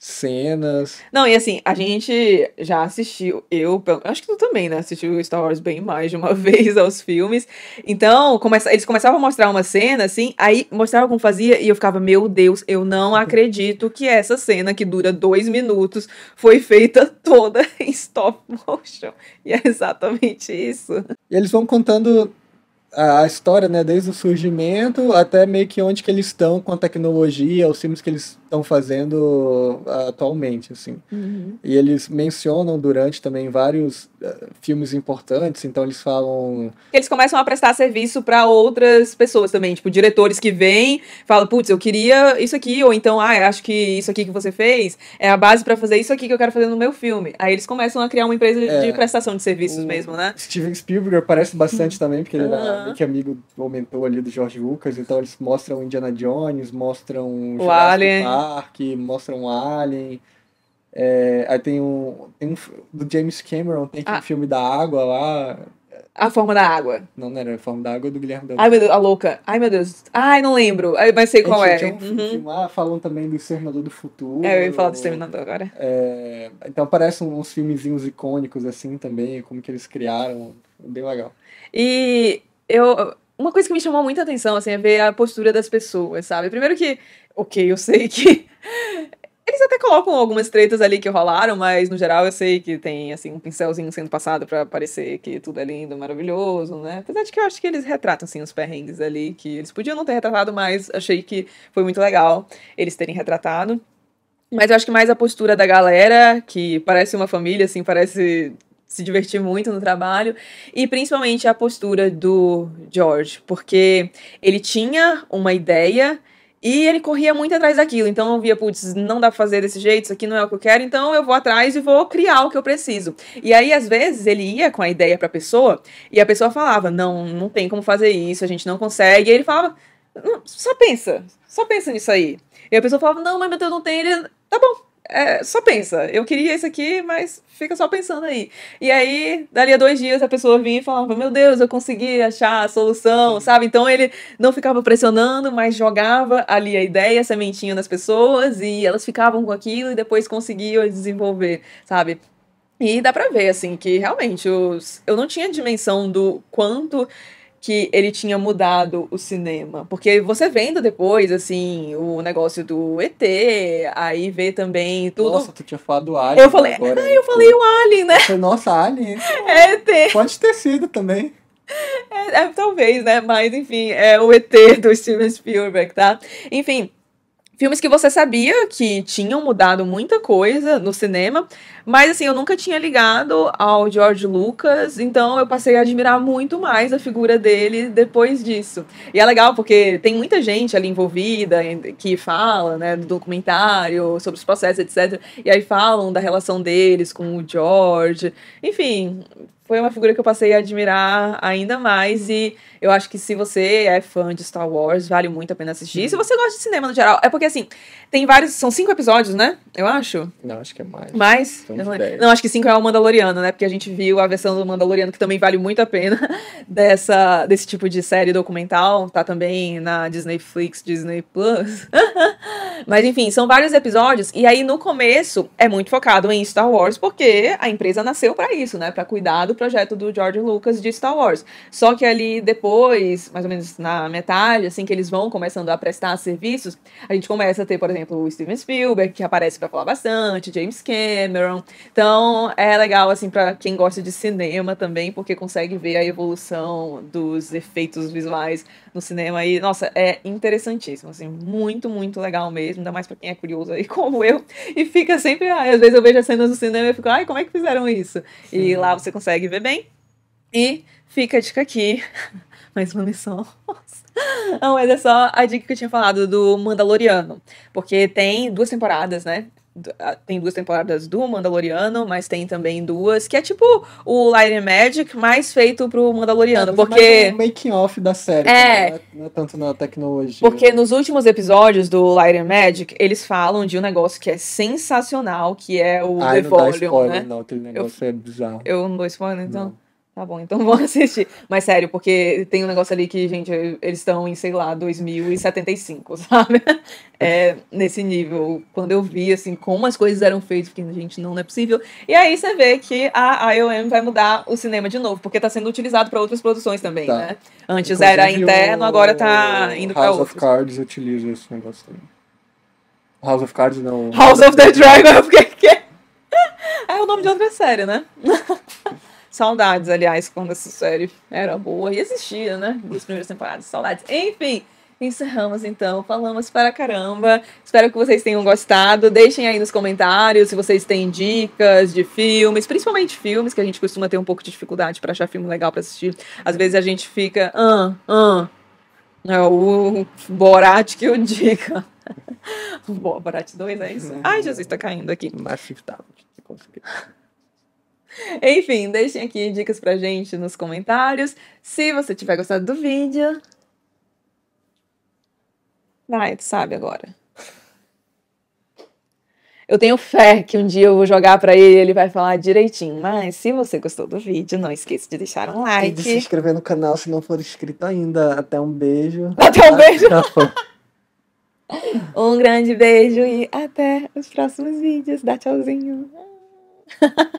cenas. Não, e assim, a gente já assistiu, eu, acho que tu também, né? Assistiu Star Wars bem mais de uma vez aos filmes. Então, começa, eles começavam a mostrar uma cena, assim, aí mostrava como fazia e eu ficava, meu Deus, eu não uhum. acredito que essa cena que dura dois minutos foi feita toda em stop motion. E é exatamente isso. E eles vão contando a história, né, desde o surgimento até meio que onde que eles estão com a tecnologia, os filmes que eles estão fazendo ah, atualmente, assim. Uhum. E eles mencionam durante também vários uh, filmes importantes, então eles falam... Eles começam a prestar serviço para outras pessoas também, tipo, diretores que vêm, falam, putz, eu queria isso aqui, ou então, ah, acho que isso aqui que você fez é a base para fazer isso aqui que eu quero fazer no meu filme. Aí eles começam a criar uma empresa é, de prestação de serviços mesmo, né? Steven Spielberg aparece bastante uhum. também, porque ele uhum. era que amigo, ou mentor ali do George Lucas, então eles mostram Indiana Jones, mostram... O Jurassic Alien. Park, que mostra um Alien. É, aí tem um, tem um. Do James Cameron, tem ah. um filme da água lá. A Forma da Água. Não, não era A Forma da Água é do Guilherme Del Toro. Ai, meu Deus, a louca. Ai, meu Deus. Ai, não lembro. Mas sei qual é. Tinha um uhum. filme lá falando também do Exterminador do Futuro. É, eu ia falar do Exterminador agora. É, então aparecem uns filmezinhos icônicos assim também, como que eles criaram. Bem legal. E eu... Uma coisa que me chamou muita atenção, assim, é ver a postura das pessoas, sabe? Primeiro que ok, eu sei que. Eles até colocam algumas tretas ali que rolaram, mas no geral eu sei que tem assim um pincelzinho sendo passado para parecer que tudo é lindo, maravilhoso, né? Apesar de que eu acho que eles retratam assim os perrengues ali que eles podiam não ter retratado, mas achei que foi muito legal eles terem retratado. Mas eu acho que mais a postura da galera, que parece uma família, assim, parece se divertir muito no trabalho, e principalmente a postura do George, porque ele tinha uma ideia e ele corria muito atrás daquilo, então eu via, putz, não dá pra fazer desse jeito, isso aqui não é o que eu quero, então eu vou atrás e vou criar o que eu preciso. E aí, às vezes, ele ia com a ideia pra pessoa e a pessoa falava: não, não tem como fazer isso, a gente não consegue. E ele falava: só pensa, só pensa nisso aí. E a pessoa falava: não, mas meu Deus, não tem. Ele, tá bom, é, só pensa, eu queria isso aqui, mas fica só pensando aí. E aí, dali a dois dias, a pessoa vinha e falava: Meu Deus, eu consegui achar a solução, sabe? Então ele não ficava pressionando, mas jogava ali a ideia, a sementinha nas pessoas e elas ficavam com aquilo e depois conseguiam desenvolver, sabe? E dá pra ver, assim, que realmente os... eu não tinha dimensão do quanto que ele tinha mudado o cinema. Porque você vendo depois, assim, o negócio do ET, aí vê também tudo. Nossa, tu tinha falado do Alien. Eu falei, agora, ah, eu né? falei o Alien, né? Falei, Nossa, Alien. É ET. Pode ter sido também. É, é, talvez, né? Mas, enfim, é o ET do Steven Spielberg, tá? Enfim, filmes que você sabia que tinham mudado muita coisa no cinema, mas assim, eu nunca tinha ligado ao George Lucas, então eu passei a admirar muito mais a figura dele depois disso. E é legal porque tem muita gente ali envolvida que fala, né, do documentário, sobre os processos, etc. E aí falam da relação deles com o George. Enfim, foi uma figura que eu passei a admirar ainda mais. E eu acho que se você é fã de Star Wars, vale muito a pena assistir. Se uhum. você gosta de cinema no geral, é porque assim, tem vários. São cinco episódios, né? Eu acho. Não, acho que é mais. Mais? Não, não, acho que cinco é o Mandaloriano, né? Porque a gente viu a versão do Mandaloriano, que também vale muito a pena, dessa, desse tipo de série documental. Tá também na Disney Flix, Disney Plus. Mas enfim, são vários episódios. E aí no começo é muito focado em Star Wars, porque a empresa nasceu para isso, né? Para cuidado, projeto do George Lucas de Star Wars. Só que ali depois, mais ou menos na metade, assim que eles vão começando a prestar serviços, a gente começa a ter, por exemplo, o Steven Spielberg, que aparece para falar bastante, James Cameron. Então, é legal assim para quem gosta de cinema também, porque consegue ver a evolução dos efeitos visuais no cinema. E, nossa, é interessantíssimo, assim, muito, muito legal mesmo, ainda mais pra quem é curioso aí, como eu. E fica sempre, ah, às vezes eu vejo as cenas do cinema e fico, ai, como é que fizeram isso? Sim. E lá você consegue ver bem. E fica a dica aqui, mais uma missão. Não, mas é só a dica que eu tinha falado do Mandaloriano. Porque tem duas temporadas, né? tem duas temporadas do Mandaloriano, mas tem também duas, que é tipo o Light and Magic, mais feito pro Mandaloriano, é, é porque... É um making-off da série, é... Né? Não é tanto na tecnologia. Porque nos últimos episódios do Light and Magic, eles falam de um negócio que é sensacional, que é o ah, The não Volume, spoiler, né? não, aquele negócio eu, é bizarro. Eu não dou spoiler, então? Não. Tá bom, então vou assistir. Mas sério, porque tem um negócio ali que, gente, eles estão em, sei lá, 2075, sabe? É, nesse nível. Quando eu vi, assim, como as coisas eram feitas, porque, gente, não, não é possível. E aí você vê que a IOM vai mudar o cinema de novo, porque tá sendo utilizado para outras produções também, tá. né? Antes Inclusive, era interno, agora tá indo para outros. House of Cards utiliza esse negócio também. House of Cards não. House of the Dragon, porque que? É o nome de outra série, né? Saudades, aliás, quando essa série era boa e existia, né? Duas primeiras temporadas, saudades. Enfim, encerramos então. Falamos para caramba. Espero que vocês tenham gostado. Deixem aí nos comentários se vocês têm dicas de filmes, principalmente filmes, que a gente costuma ter um pouco de dificuldade para achar filme legal para assistir. Às vezes a gente fica, ah, ah. É o Borat que o diga. Borat 2, é isso? Ai, Jesus, está caindo aqui. Mas se tá, consegui. Enfim, deixem aqui dicas pra gente nos comentários. Se você tiver gostado do vídeo. Vai, tu sabe agora. Eu tenho fé que um dia eu vou jogar para ele e ele vai falar direitinho. Mas se você gostou do vídeo, não esqueça de deixar um like. E de se inscrever no canal se não for inscrito ainda. Até um beijo. Até um beijo. um grande beijo e até os próximos vídeos. Dá tchauzinho.